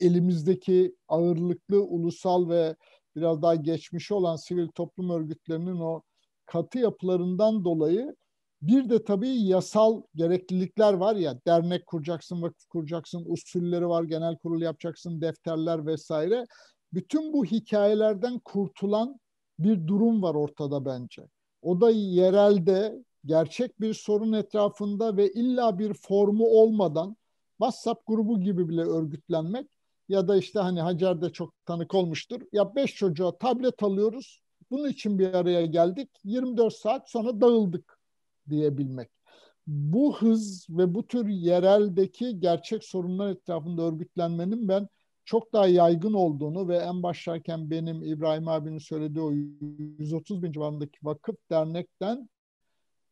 elimizdeki ağırlıklı ulusal ve biraz daha geçmişi olan sivil toplum örgütlerinin o katı yapılarından dolayı bir de tabii yasal gereklilikler var ya dernek kuracaksın, vakıf kuracaksın, usulleri var, genel kurul yapacaksın, defterler vesaire. Bütün bu hikayelerden kurtulan bir durum var ortada bence. O da yerelde gerçek bir sorun etrafında ve illa bir formu olmadan WhatsApp grubu gibi bile örgütlenmek ya da işte hani Hacer de çok tanık olmuştur. Ya beş çocuğa tablet alıyoruz. Bunun için bir araya geldik. 24 saat sonra dağıldık diyebilmek. Bu hız ve bu tür yereldeki gerçek sorunlar etrafında örgütlenmenin ben çok daha yaygın olduğunu ve en başlarken benim İbrahim abinin söylediği o 130 bin civarındaki vakıf dernekten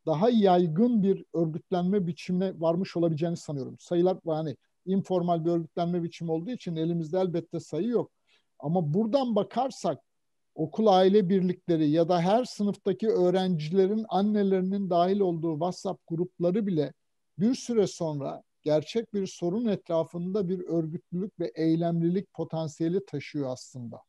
daha yaygın bir örgütlenme biçimine varmış olabileceğini sanıyorum. Sayılar yani informal bir örgütlenme biçimi olduğu için elimizde elbette sayı yok. Ama buradan bakarsak okul aile birlikleri ya da her sınıftaki öğrencilerin annelerinin dahil olduğu WhatsApp grupları bile bir süre sonra gerçek bir sorun etrafında bir örgütlülük ve eylemlilik potansiyeli taşıyor aslında.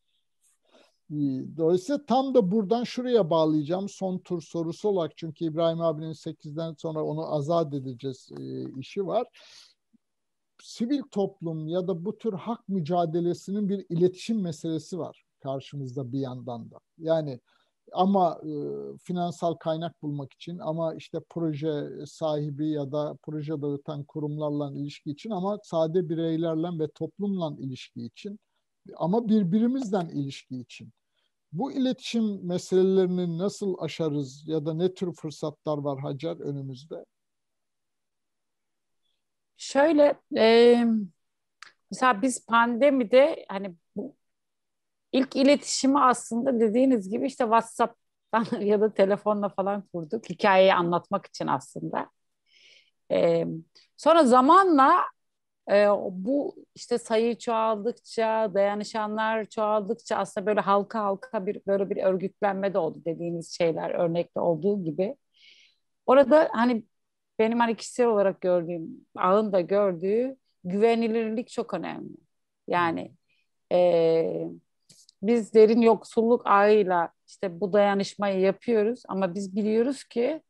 Ee, dolayısıyla tam da buradan şuraya bağlayacağım son tur sorusu olarak çünkü İbrahim abinin 8'den sonra onu azat edeceğiz e, işi var. Sivil toplum ya da bu tür hak mücadelesinin bir iletişim meselesi var karşımızda bir yandan da. Yani ama e, finansal kaynak bulmak için ama işte proje sahibi ya da proje dağıtan kurumlarla ilişki için ama sade bireylerle ve toplumla ilişki için ama birbirimizden ilişki için. Bu iletişim meselelerini nasıl aşarız ya da ne tür fırsatlar var Hacer önümüzde? Şöyle e, mesela biz pandemide hani bu ilk iletişimi aslında dediğiniz gibi işte WhatsApp'tan ya da telefonla falan kurduk. Hikayeyi anlatmak için aslında. E, sonra zamanla e, bu işte sayı çoğaldıkça, dayanışanlar çoğaldıkça aslında böyle halka halka bir böyle bir örgütlenme de oldu dediğiniz şeyler örnekte olduğu gibi. Orada hani benim hani kişisel olarak gördüğüm, ağın da gördüğü güvenilirlik çok önemli. Yani e, biz derin yoksulluk ağıyla işte bu dayanışmayı yapıyoruz ama biz biliyoruz ki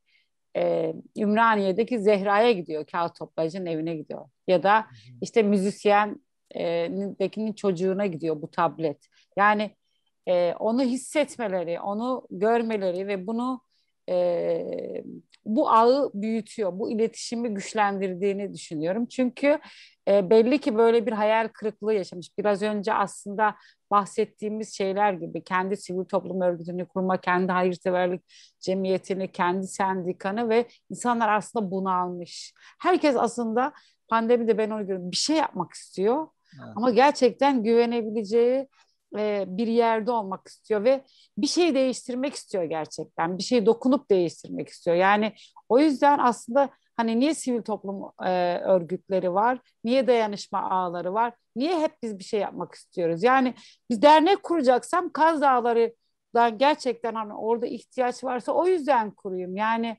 e, Ümraniye'deki Zehra'ya gidiyor, kağıt toplayıcının evine gidiyor ya da işte müzisyenin çocuğuna gidiyor bu tablet. Yani e, onu hissetmeleri, onu görmeleri ve bunu e, bu ağı büyütüyor, bu iletişimi güçlendirdiğini düşünüyorum. Çünkü e, belli ki böyle bir hayal kırıklığı yaşamış. Biraz önce aslında bahsettiğimiz şeyler gibi kendi sivil toplum örgütünü kurma, kendi hayırseverlik cemiyetini, kendi sendikanı ve insanlar aslında bunu almış. Herkes aslında Pandemi de ben onu görüyorum. Bir şey yapmak istiyor evet. ama gerçekten güvenebileceği e, bir yerde olmak istiyor ve bir şey değiştirmek istiyor gerçekten. Bir şey dokunup değiştirmek istiyor. Yani o yüzden aslında hani niye sivil toplum e, örgütleri var? Niye dayanışma ağları var? Niye hep biz bir şey yapmak istiyoruz? Yani biz dernek kuracaksam Kaz Dağları'dan gerçekten hani orada ihtiyaç varsa o yüzden kurayım. Yani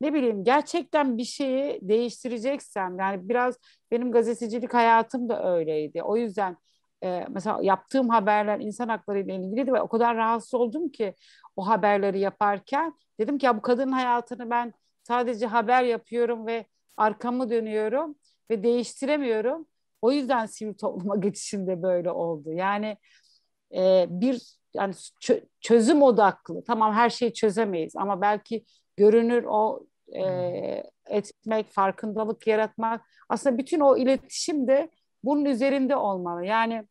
ne bileyim gerçekten bir şeyi değiştireceksem yani biraz benim gazetecilik hayatım da öyleydi. O yüzden e, mesela yaptığım haberler insan hakları ile ilgiliydi ve o kadar rahatsız oldum ki o haberleri yaparken dedim ki ya bu kadının hayatını ben sadece haber yapıyorum ve arkamı dönüyorum ve değiştiremiyorum. O yüzden sivil topluma geçişinde böyle oldu. Yani e, bir yani çözüm odaklı. Tamam her şeyi çözemeyiz ama belki görünür o e, etmek, farkındalık yaratmak. Aslında bütün o iletişim de bunun üzerinde olmalı. Yani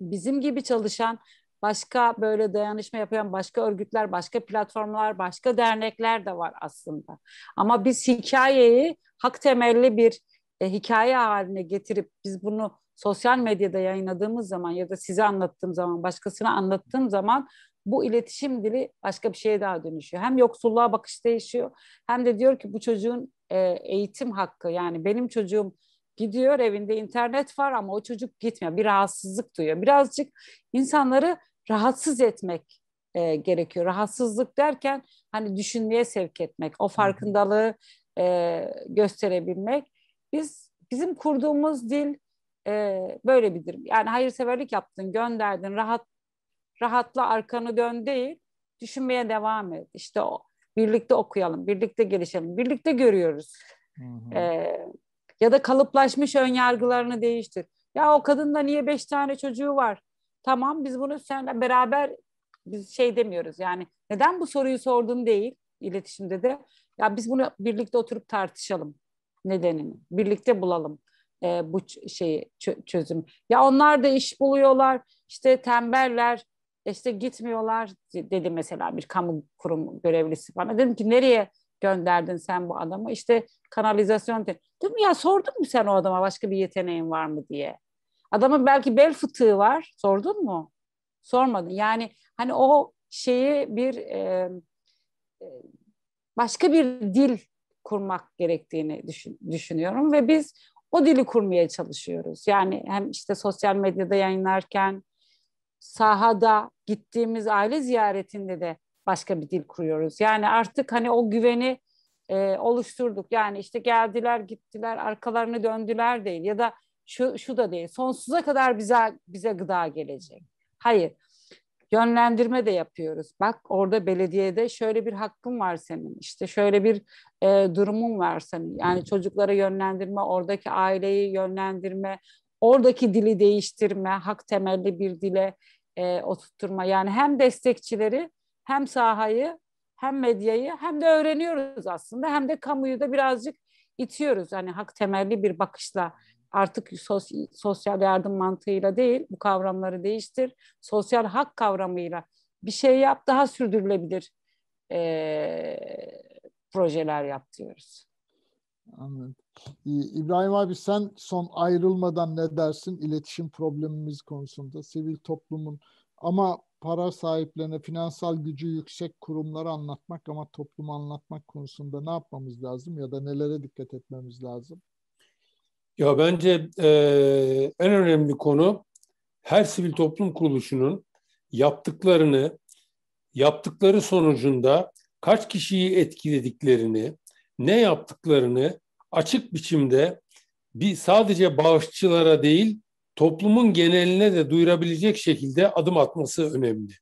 bizim gibi çalışan başka böyle dayanışma yapan başka örgütler, başka platformlar, başka dernekler de var aslında. Ama biz hikayeyi hak temelli bir e, hikaye haline getirip biz bunu sosyal medyada yayınladığımız zaman ya da size anlattığım zaman, başkasına anlattığım zaman bu iletişim dili başka bir şeye daha dönüşüyor. Hem yoksulluğa bakış değişiyor hem de diyor ki bu çocuğun e, eğitim hakkı yani benim çocuğum gidiyor evinde internet var ama o çocuk gitmiyor. Bir rahatsızlık duyuyor. Birazcık insanları rahatsız etmek e, gerekiyor. Rahatsızlık derken hani düşünmeye sevk etmek, o farkındalığı e, gösterebilmek. Biz bizim kurduğumuz dil e, böyle bir durum. Yani hayırseverlik yaptın, gönderdin, rahat rahatla arkanı dön değil, düşünmeye devam et. İşte o, birlikte okuyalım, birlikte gelişelim, birlikte görüyoruz. Hı hı. Ee, ya da kalıplaşmış ön yargılarını değiştir. Ya o kadında niye beş tane çocuğu var? Tamam biz bunu seninle beraber biz şey demiyoruz yani neden bu soruyu sordun değil iletişimde de ya biz bunu birlikte oturup tartışalım nedenini birlikte bulalım e, bu şeyi çözüm ya onlar da iş buluyorlar işte tembeller işte gitmiyorlar dedi mesela bir kamu kurum görevlisi bana. E, dedim ki nereye gönderdin sen bu adamı? İşte kanalizasyon dedi. Dedim ya sordun mu sen o adama başka bir yeteneğin var mı diye. Adamın belki bel fıtığı var. Sordun mu? Sormadın. Yani hani o şeyi bir e, e başka bir dil kurmak gerektiğini düşün, düşünüyorum ve biz o dili kurmaya çalışıyoruz. Yani hem işte sosyal medyada yayınlarken sahada gittiğimiz aile ziyaretinde de başka bir dil kuruyoruz. Yani artık hani o güveni e, oluşturduk. Yani işte geldiler, gittiler, arkalarını döndüler değil ya da şu şu da değil. Sonsuza kadar bize bize gıda gelecek. Hayır. Yönlendirme de yapıyoruz. Bak orada belediyede şöyle bir hakkın var senin. İşte şöyle bir e, durumun var senin. Yani çocuklara yönlendirme, oradaki aileyi yönlendirme, oradaki dili değiştirme, hak temelli bir dile e, oturtturma. Yani hem destekçileri hem sahayı hem medyayı hem de öğreniyoruz aslında hem de kamuyu da birazcık itiyoruz. Hani hak temelli bir bakışla artık sos, sosyal yardım mantığıyla değil bu kavramları değiştir. Sosyal hak kavramıyla bir şey yap daha sürdürülebilir e, projeler yap diyoruz. Anladım. İbrahim abi sen son ayrılmadan ne dersin iletişim problemimiz konusunda sivil toplumun ama para sahiplerine finansal gücü yüksek kurumları anlatmak ama toplumu anlatmak konusunda ne yapmamız lazım ya da nelere dikkat etmemiz lazım? Ya bence e, en önemli konu her sivil toplum kuruluşunun yaptıklarını, yaptıkları sonucunda kaç kişiyi etkilediklerini, ne yaptıklarını açık biçimde bir sadece bağışçılara değil toplumun geneline de duyurabilecek şekilde adım atması önemli.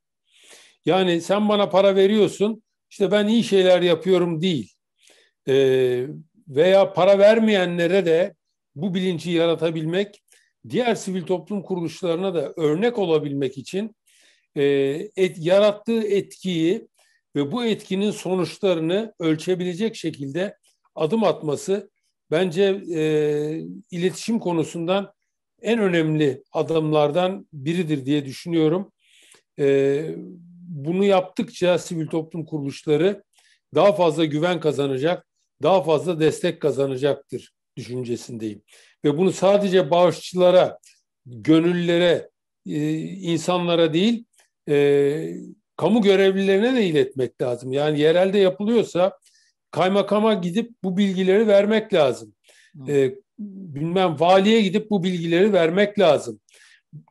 Yani sen bana para veriyorsun işte ben iyi şeyler yapıyorum değil. Ee, veya para vermeyenlere de bu bilinci yaratabilmek, diğer sivil toplum kuruluşlarına da örnek olabilmek için e, et, yarattığı etkiyi ve bu etkinin sonuçlarını ölçebilecek şekilde adım atması bence e, iletişim konusundan en önemli adımlardan biridir diye düşünüyorum. E, bunu yaptıkça sivil toplum kuruluşları daha fazla güven kazanacak, daha fazla destek kazanacaktır düşüncesindeyim. Ve bunu sadece bağışçılara, gönüllere, e, insanlara değil, e, kamu görevlilerine de iletmek lazım. Yani yerelde yapılıyorsa kaymakama gidip bu bilgileri vermek lazım. E, bilmem valiye gidip bu bilgileri vermek lazım.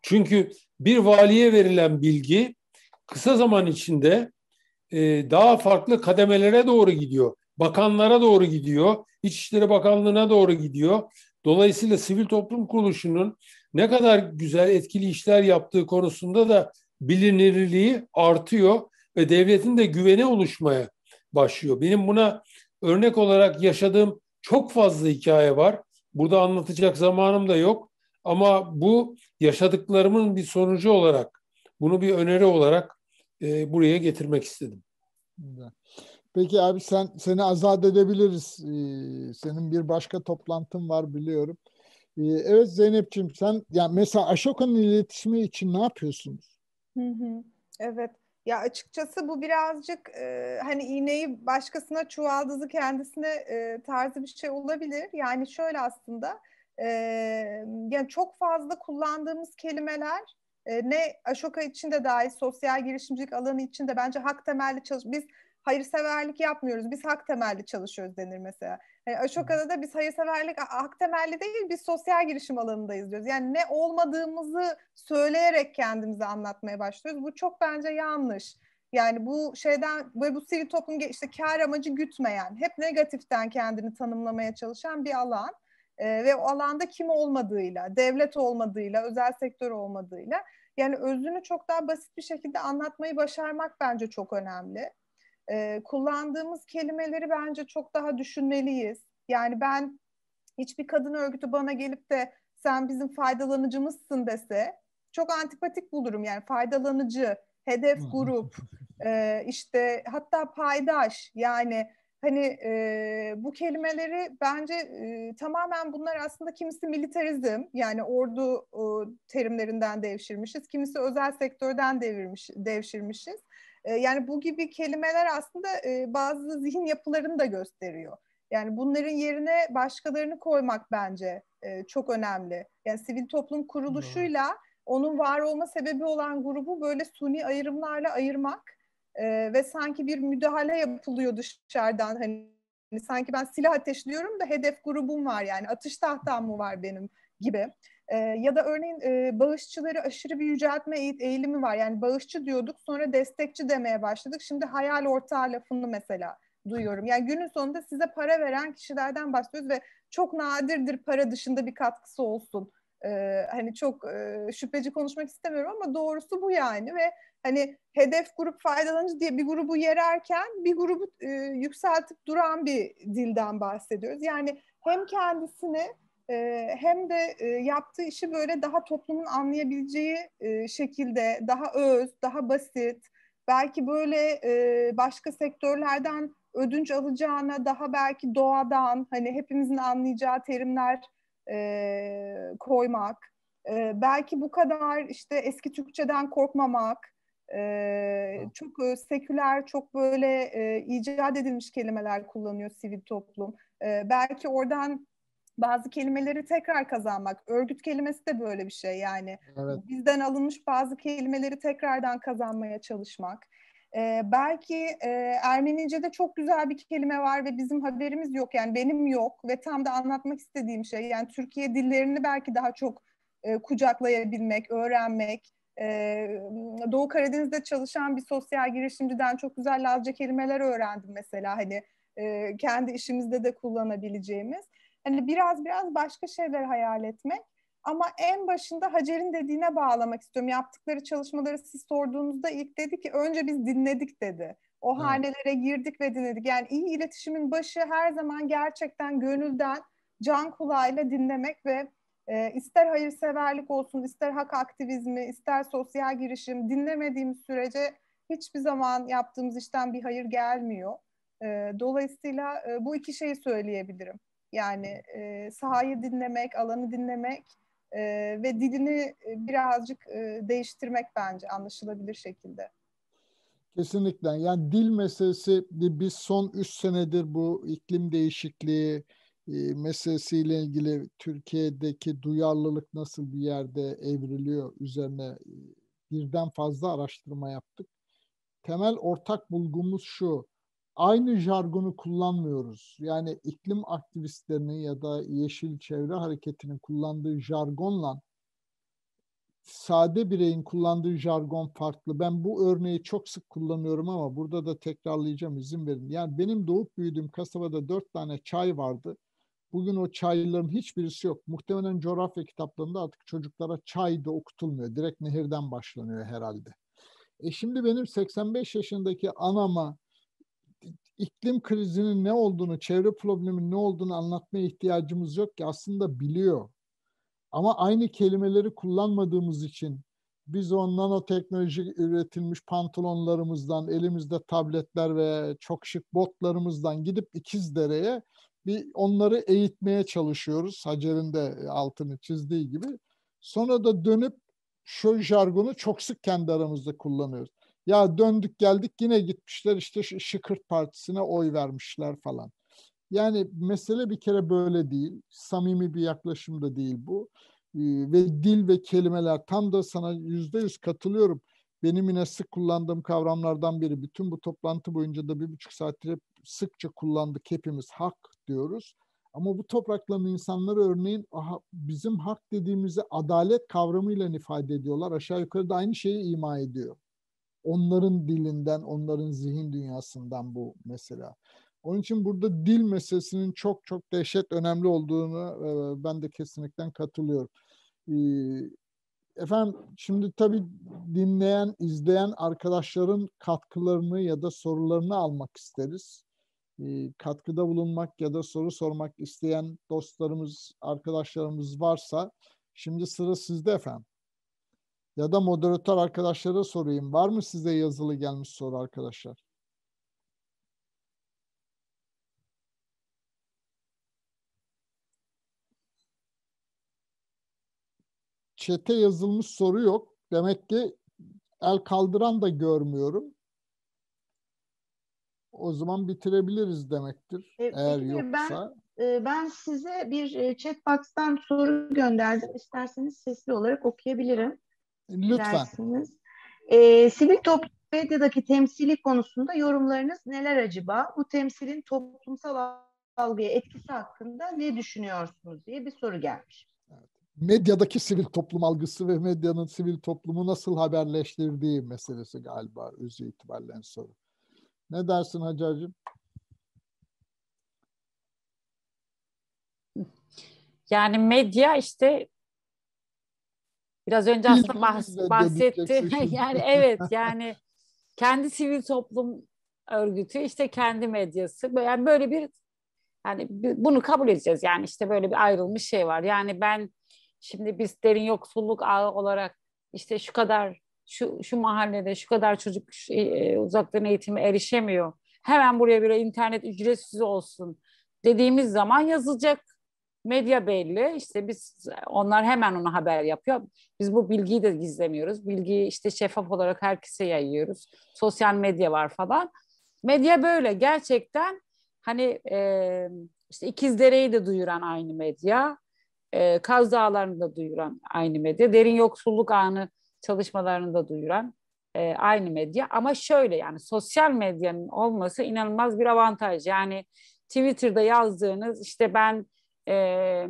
Çünkü bir valiye verilen bilgi kısa zaman içinde e, daha farklı kademelere doğru gidiyor. Bakanlara doğru gidiyor, İçişleri Bakanlığı'na doğru gidiyor. Dolayısıyla sivil toplum kuruluşunun ne kadar güzel etkili işler yaptığı konusunda da bilinirliği artıyor ve devletin de güveni oluşmaya başlıyor. Benim buna Örnek olarak yaşadığım çok fazla hikaye var. Burada anlatacak zamanım da yok. Ama bu yaşadıklarımın bir sonucu olarak, bunu bir öneri olarak e, buraya getirmek istedim. Peki abi sen seni azat edebiliriz. Ee, senin bir başka toplantın var biliyorum. Ee, evet Zeynep'ciğim sen yani mesela Ashoka'nın iletişimi için ne yapıyorsunuz? Hı hı. Evet. Ya açıkçası bu birazcık e, hani iğneyi başkasına çuvaldızı kendisine e, tarzı bir şey olabilir. Yani şöyle aslında e, yani çok fazla kullandığımız kelimeler e, ne Ashoka için de dair sosyal girişimcilik alanı için de bence hak temelli çalış. Biz hayırseverlik yapmıyoruz. Biz hak temelli çalışıyoruz denir mesela. Hani Aşoka'da biz hayırseverlik hak temelli değil, biz sosyal girişim alanındayız diyoruz. Yani ne olmadığımızı söyleyerek kendimizi anlatmaya başlıyoruz. Bu çok bence yanlış. Yani bu şeyden ve bu sivil toplum işte kar amacı gütmeyen, hep negatiften kendini tanımlamaya çalışan bir alan ee, ve o alanda kim olmadığıyla, devlet olmadığıyla, özel sektör olmadığıyla yani özünü çok daha basit bir şekilde anlatmayı başarmak bence çok önemli e, kullandığımız kelimeleri bence çok daha düşünmeliyiz. Yani ben hiçbir kadın örgütü bana gelip de sen bizim faydalanıcımızsın dese çok antipatik bulurum. Yani faydalanıcı, hedef grup, e, işte hatta paydaş yani hani e, bu kelimeleri bence e, tamamen bunlar aslında kimisi militarizm yani ordu e, terimlerinden devşirmişiz, kimisi özel sektörden devirmiş, devşirmişiz. Ee, yani bu gibi kelimeler aslında e, bazı zihin yapılarını da gösteriyor. Yani bunların yerine başkalarını koymak bence e, çok önemli. Yani sivil toplum kuruluşuyla onun var olma sebebi olan grubu böyle suni ayrımlarla ayırmak e, ve sanki bir müdahale yapılıyor dışarıdan hani, hani sanki ben silah ateşliyorum da hedef grubum var yani atış tahtam mı var benim gibi. E, ya da örneğin e, bağışçıları aşırı bir yüceltme eğilimi var. Yani bağışçı diyorduk sonra destekçi demeye başladık. Şimdi hayal ortağı lafını mesela duyuyorum. Yani günün sonunda size para veren kişilerden bahsediyoruz ve çok nadirdir para dışında bir katkısı olsun. Ee, hani çok e, şüpheci konuşmak istemiyorum ama doğrusu bu yani ve hani hedef grup faydalanıcı diye bir grubu yererken bir grubu e, yükseltip duran bir dilden bahsediyoruz. Yani hem kendisini hem de yaptığı işi böyle daha toplumun anlayabileceği şekilde daha öz, daha basit, belki böyle başka sektörlerden ödünç alacağına daha belki doğadan hani hepimizin anlayacağı terimler koymak, belki bu kadar işte eski Türkçeden korkmamak, çok seküler, çok böyle icat edilmiş kelimeler kullanıyor sivil toplum. Belki oradan bazı kelimeleri tekrar kazanmak. Örgüt kelimesi de böyle bir şey yani. Evet. Bizden alınmış bazı kelimeleri tekrardan kazanmaya çalışmak. Ee, belki e, Ermenice'de çok güzel bir kelime var ve bizim haberimiz yok yani benim yok ve tam da anlatmak istediğim şey yani Türkiye dillerini belki daha çok e, kucaklayabilmek, öğrenmek. Ee, Doğu Karadeniz'de çalışan bir sosyal girişimciden çok güzel Lazca kelimeler öğrendim mesela hani e, kendi işimizde de kullanabileceğimiz. Hani biraz biraz başka şeyler hayal etmek. Ama en başında Hacer'in dediğine bağlamak istiyorum. Yaptıkları çalışmaları siz sorduğunuzda ilk dedi ki önce biz dinledik dedi. O hmm. hanelere girdik ve dinledik. Yani iyi iletişimin başı her zaman gerçekten gönülden can kulağıyla dinlemek ve e, ister hayırseverlik olsun, ister hak aktivizmi, ister sosyal girişim dinlemediğimiz sürece hiçbir zaman yaptığımız işten bir hayır gelmiyor. E, dolayısıyla e, bu iki şeyi söyleyebilirim. Yani e, sahayı dinlemek, alanı dinlemek e, ve dilini birazcık e, değiştirmek bence anlaşılabilir şekilde. Kesinlikle. Yani dil meselesi e, biz son 3 senedir bu iklim değişikliği e, meselesiyle ilgili Türkiye'deki duyarlılık nasıl bir yerde evriliyor üzerine e, birden fazla araştırma yaptık. Temel ortak bulgumuz şu aynı jargonu kullanmıyoruz. Yani iklim aktivistlerinin ya da yeşil çevre hareketinin kullandığı jargonla sade bireyin kullandığı jargon farklı. Ben bu örneği çok sık kullanıyorum ama burada da tekrarlayacağım izin verin. Yani benim doğup büyüdüğüm kasabada dört tane çay vardı. Bugün o çayların hiçbirisi yok. Muhtemelen coğrafya kitaplarında artık çocuklara çay da okutulmuyor. Direkt nehirden başlanıyor herhalde. E şimdi benim 85 yaşındaki anama iklim krizinin ne olduğunu, çevre probleminin ne olduğunu anlatmaya ihtiyacımız yok ki aslında biliyor. Ama aynı kelimeleri kullanmadığımız için biz o nanoteknoloji üretilmiş pantolonlarımızdan, elimizde tabletler ve çok şık botlarımızdan gidip İkizdere'ye bir onları eğitmeye çalışıyoruz. Hacer'in de e, altını çizdiği gibi. Sonra da dönüp şu jargonu çok sık kendi aramızda kullanıyoruz. Ya döndük geldik yine gitmişler işte Şıkırt Partisi'ne oy vermişler falan. Yani mesele bir kere böyle değil. Samimi bir yaklaşım da değil bu. Ee, ve dil ve kelimeler tam da sana yüzde yüz katılıyorum. Benim yine sık kullandığım kavramlardan biri. Bütün bu toplantı boyunca da bir buçuk saattir hep sıkça kullandık hepimiz hak diyoruz. Ama bu toprakların insanları örneğin aha, bizim hak dediğimizi adalet kavramıyla ifade ediyorlar. Aşağı yukarı da aynı şeyi ima ediyor onların dilinden, onların zihin dünyasından bu mesela. Onun için burada dil meselesinin çok çok dehşet önemli olduğunu e, ben de kesinlikle katılıyorum. E, efendim şimdi tabii dinleyen, izleyen arkadaşların katkılarını ya da sorularını almak isteriz. E, katkıda bulunmak ya da soru sormak isteyen dostlarımız, arkadaşlarımız varsa şimdi sıra sizde efendim. Ya da moderatör arkadaşlara sorayım. Var mı size yazılı gelmiş soru arkadaşlar? Çete yazılmış soru yok. Demek ki el kaldıran da görmüyorum. O zaman bitirebiliriz demektir. E, eğer yoksa. Ben, e, ben size bir e, chatbox'tan soru gönderdim. İsterseniz sesli olarak okuyabilirim. Lütfen. E, sivil toplum medyadaki temsili konusunda yorumlarınız neler acaba? Bu temsilin toplumsal algıya etkisi hakkında ne düşünüyorsunuz diye bir soru gelmiş. Medyadaki sivil toplum algısı ve medyanın sivil toplumu nasıl haberleştirdiği meselesi galiba özü itibariyle soru. Ne dersin Hacer'cim? Yani medya işte Biraz önce aslında bahs- bahsetti. yani evet yani kendi sivil toplum örgütü işte kendi medyası. Yani böyle bir yani bunu kabul edeceğiz. Yani işte böyle bir ayrılmış şey var. Yani ben şimdi biz derin yoksulluk ağı olarak işte şu kadar şu, şu mahallede şu kadar çocuk şu, e, uzaktan eğitime erişemiyor. Hemen buraya bir internet ücretsiz olsun dediğimiz zaman yazılacak Medya belli. İşte biz onlar hemen ona haber yapıyor. Biz bu bilgiyi de gizlemiyoruz. Bilgiyi işte şeffaf olarak herkese yayıyoruz. Sosyal medya var falan. Medya böyle gerçekten hani e, işte İkizdere'yi de duyuran aynı medya. E, Kaz Dağları'nı da duyuran aynı medya. Derin yoksulluk anı çalışmalarını da duyuran e, aynı medya. Ama şöyle yani sosyal medyanın olması inanılmaz bir avantaj. Yani Twitter'da yazdığınız işte ben e,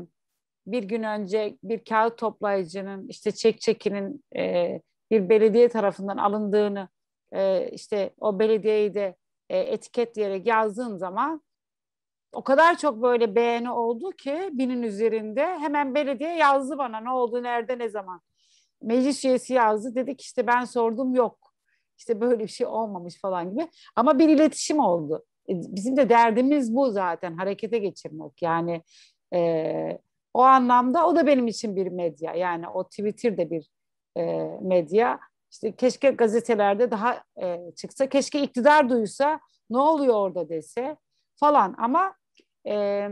bir gün önce bir kağıt toplayıcının işte çek çekinin e, bir belediye tarafından alındığını e, işte o belediyeyi de e, etiket diyerek yazdığım zaman o kadar çok böyle beğeni oldu ki binin üzerinde hemen belediye yazdı bana ne oldu nerede ne zaman. Meclis üyesi yazdı dedik işte ben sordum yok işte böyle bir şey olmamış falan gibi ama bir iletişim oldu. E, bizim de derdimiz bu zaten harekete geçirmek yani e, o anlamda o da benim için bir medya. Yani o Twitter de bir e, medya. İşte keşke gazetelerde daha e, çıksa, keşke iktidar duysa, ne oluyor orada dese falan. Ama e,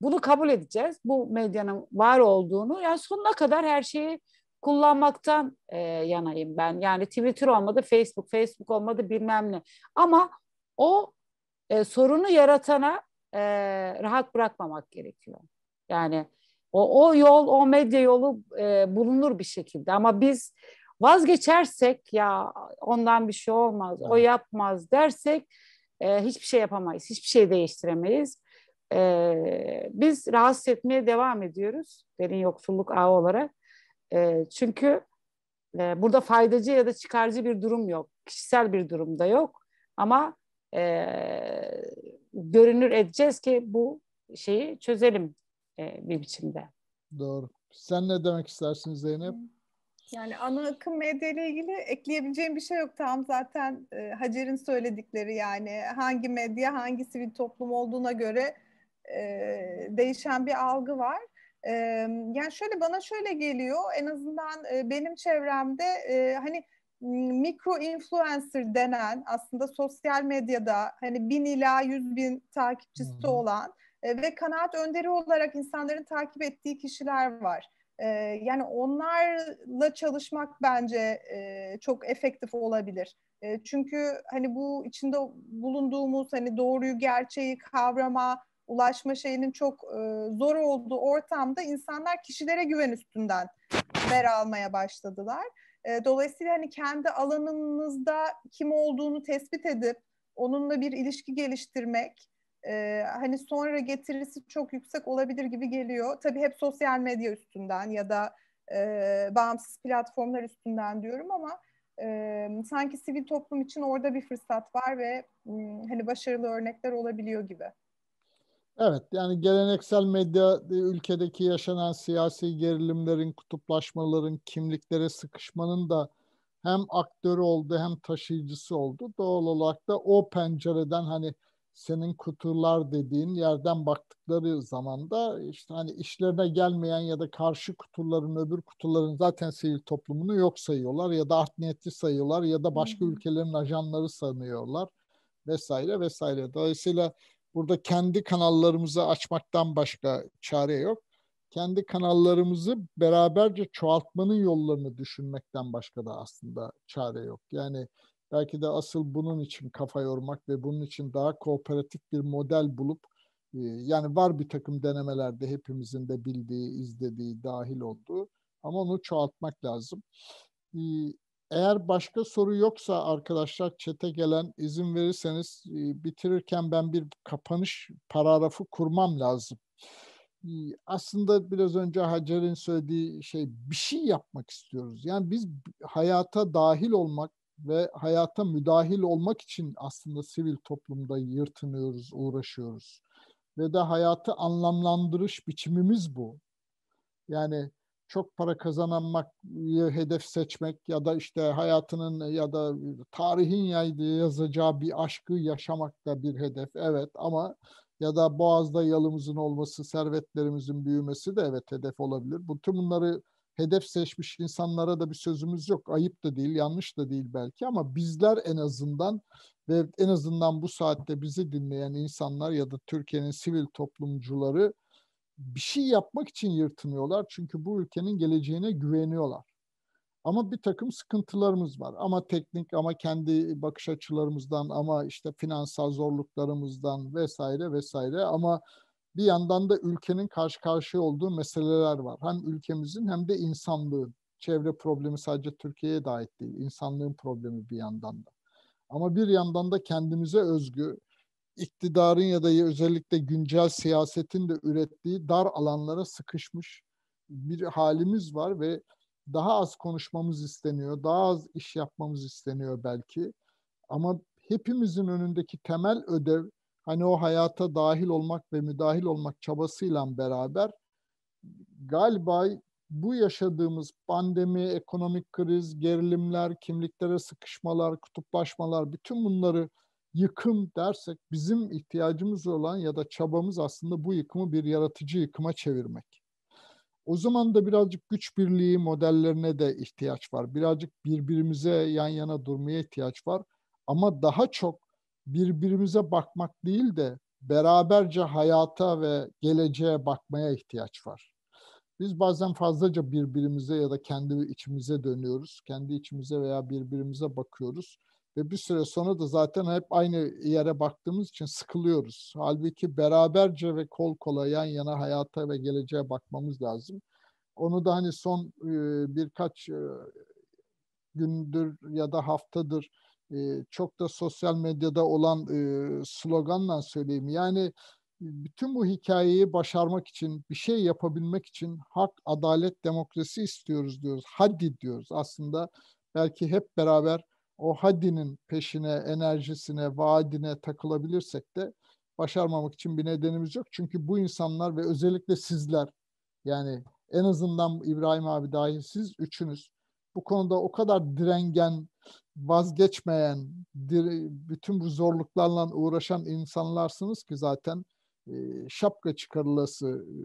bunu kabul edeceğiz. Bu medyanın var olduğunu. Yani sonuna kadar her şeyi kullanmaktan e, yanayım ben. Yani Twitter olmadı, Facebook, Facebook olmadı bilmem ne. Ama o e, sorunu yaratana e, rahat bırakmamak gerekiyor. Yani o, o yol, o medya yolu e, bulunur bir şekilde. Ama biz vazgeçersek ya ondan bir şey olmaz, evet. o yapmaz dersek e, hiçbir şey yapamayız, hiçbir şey değiştiremeyiz. E, biz rahatsız etmeye devam ediyoruz derin yoksulluk ağı olarak. E, çünkü e, burada faydacı ya da çıkarcı bir durum yok, kişisel bir durum da yok. Ama e, görünür edeceğiz ki bu şeyi çözelim e, bir biçimde. Doğru. Sen ne demek istersin Zeynep? Hmm. Yani ana akım medya ile ilgili ekleyebileceğim bir şey yok. Tam zaten e, Hacer'in söyledikleri yani hangi medya hangi sivil toplum olduğuna göre e, değişen bir algı var. E, yani şöyle bana şöyle geliyor en azından e, benim çevremde e, hani mikro influencer denen aslında sosyal medyada hani bin ila yüz bin takipçisi hmm. olan ee, ve kanaat önderi olarak insanların takip ettiği kişiler var. Ee, yani onlarla çalışmak bence e, çok efektif olabilir. Ee, çünkü hani bu içinde bulunduğumuz hani doğruyu, gerçeği kavrama, ulaşma şeyinin çok e, zor olduğu ortamda insanlar kişilere güven üstünden ver almaya başladılar. dolayısıyla hani kendi alanınızda kim olduğunu tespit edip onunla bir ilişki geliştirmek e, hani sonra getirisi çok yüksek olabilir gibi geliyor. Tabii hep sosyal medya üstünden ya da e, bağımsız platformlar üstünden diyorum ama e, sanki sivil toplum için orada bir fırsat var ve m, hani başarılı örnekler olabiliyor gibi. Evet yani geleneksel medya e, ülkedeki yaşanan siyasi gerilimlerin, kutuplaşmaların, kimliklere sıkışmanın da hem aktörü oldu hem taşıyıcısı oldu. Doğal olarak da o pencereden hani senin kutular dediğin yerden baktıkları zaman da işte hani işlerine gelmeyen ya da karşı kutuların öbür kutuların zaten sivil toplumunu yok sayıyorlar ya da art niyetli sayıyorlar ya da başka hmm. ülkelerin ajanları sanıyorlar vesaire vesaire. Dolayısıyla burada kendi kanallarımızı açmaktan başka çare yok. Kendi kanallarımızı beraberce çoğaltmanın yollarını düşünmekten başka da aslında çare yok. Yani Belki de asıl bunun için kafa yormak ve bunun için daha kooperatif bir model bulup e, yani var bir takım denemelerde hepimizin de bildiği, izlediği, dahil olduğu ama onu çoğaltmak lazım. E, eğer başka soru yoksa arkadaşlar çete gelen izin verirseniz e, bitirirken ben bir kapanış paragrafı kurmam lazım. Aslında biraz önce Hacer'in söylediği şey bir şey yapmak istiyoruz. Yani biz hayata dahil olmak, ve hayata müdahil olmak için aslında sivil toplumda yırtınıyoruz, uğraşıyoruz. Ve de hayatı anlamlandırış biçimimiz bu. Yani çok para kazanmak hedef seçmek ya da işte hayatının ya da tarihin yaydığı yazacağı bir aşkı yaşamak da bir hedef evet ama ya da boğazda yalımızın olması, servetlerimizin büyümesi de evet hedef olabilir. Bu tüm bunları hedef seçmiş insanlara da bir sözümüz yok. Ayıp da değil, yanlış da değil belki ama bizler en azından ve en azından bu saatte bizi dinleyen insanlar ya da Türkiye'nin sivil toplumcuları bir şey yapmak için yırtınıyorlar. Çünkü bu ülkenin geleceğine güveniyorlar. Ama bir takım sıkıntılarımız var. Ama teknik, ama kendi bakış açılarımızdan, ama işte finansal zorluklarımızdan vesaire vesaire. Ama bir yandan da ülkenin karşı karşıya olduğu meseleler var. Hem ülkemizin hem de insanlığın. Çevre problemi sadece Türkiye'ye de ait değil. İnsanlığın problemi bir yandan da. Ama bir yandan da kendimize özgü, iktidarın ya da özellikle güncel siyasetin de ürettiği dar alanlara sıkışmış bir halimiz var ve daha az konuşmamız isteniyor, daha az iş yapmamız isteniyor belki. Ama hepimizin önündeki temel ödev hani o hayata dahil olmak ve müdahil olmak çabasıyla beraber galiba bu yaşadığımız pandemi, ekonomik kriz, gerilimler, kimliklere sıkışmalar, kutuplaşmalar bütün bunları yıkım dersek bizim ihtiyacımız olan ya da çabamız aslında bu yıkımı bir yaratıcı yıkıma çevirmek. O zaman da birazcık güç birliği modellerine de ihtiyaç var. Birazcık birbirimize yan yana durmaya ihtiyaç var. Ama daha çok birbirimize bakmak değil de beraberce hayata ve geleceğe bakmaya ihtiyaç var. Biz bazen fazlaca birbirimize ya da kendi içimize dönüyoruz. Kendi içimize veya birbirimize bakıyoruz. Ve bir süre sonra da zaten hep aynı yere baktığımız için sıkılıyoruz. Halbuki beraberce ve kol kola yan yana hayata ve geleceğe bakmamız lazım. Onu da hani son birkaç gündür ya da haftadır e, çok da sosyal medyada olan e, sloganla söyleyeyim. Yani bütün bu hikayeyi başarmak için, bir şey yapabilmek için hak, adalet, demokrasi istiyoruz diyoruz. Haddi diyoruz. Aslında belki hep beraber o haddinin peşine, enerjisine, vaadine takılabilirsek de başarmamak için bir nedenimiz yok. Çünkü bu insanlar ve özellikle sizler yani en azından İbrahim abi dahil siz üçünüz bu konuda o kadar direngen vazgeçmeyen, bütün bu zorluklarla uğraşan insanlarsınız ki zaten e, şapka çıkarılası e,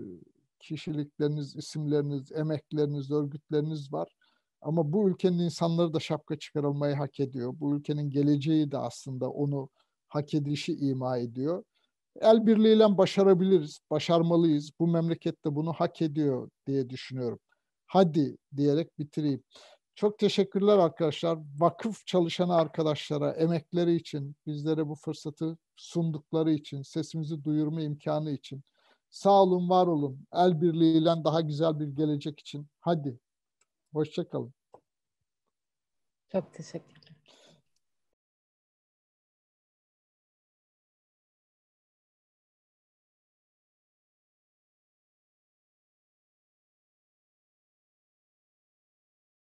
kişilikleriniz, isimleriniz, emekleriniz, örgütleriniz var. Ama bu ülkenin insanları da şapka çıkarılmayı hak ediyor. Bu ülkenin geleceği de aslında onu hak edişi ima ediyor. El birliğiyle başarabiliriz, başarmalıyız. Bu memleket de bunu hak ediyor diye düşünüyorum. Hadi diyerek bitireyim. Çok teşekkürler arkadaşlar. Vakıf çalışanı arkadaşlara emekleri için, bizlere bu fırsatı sundukları için, sesimizi duyurma imkanı için. Sağ olun, var olun. El birliğiyle daha güzel bir gelecek için. Hadi. Hoşçakalın. Çok teşekkürler.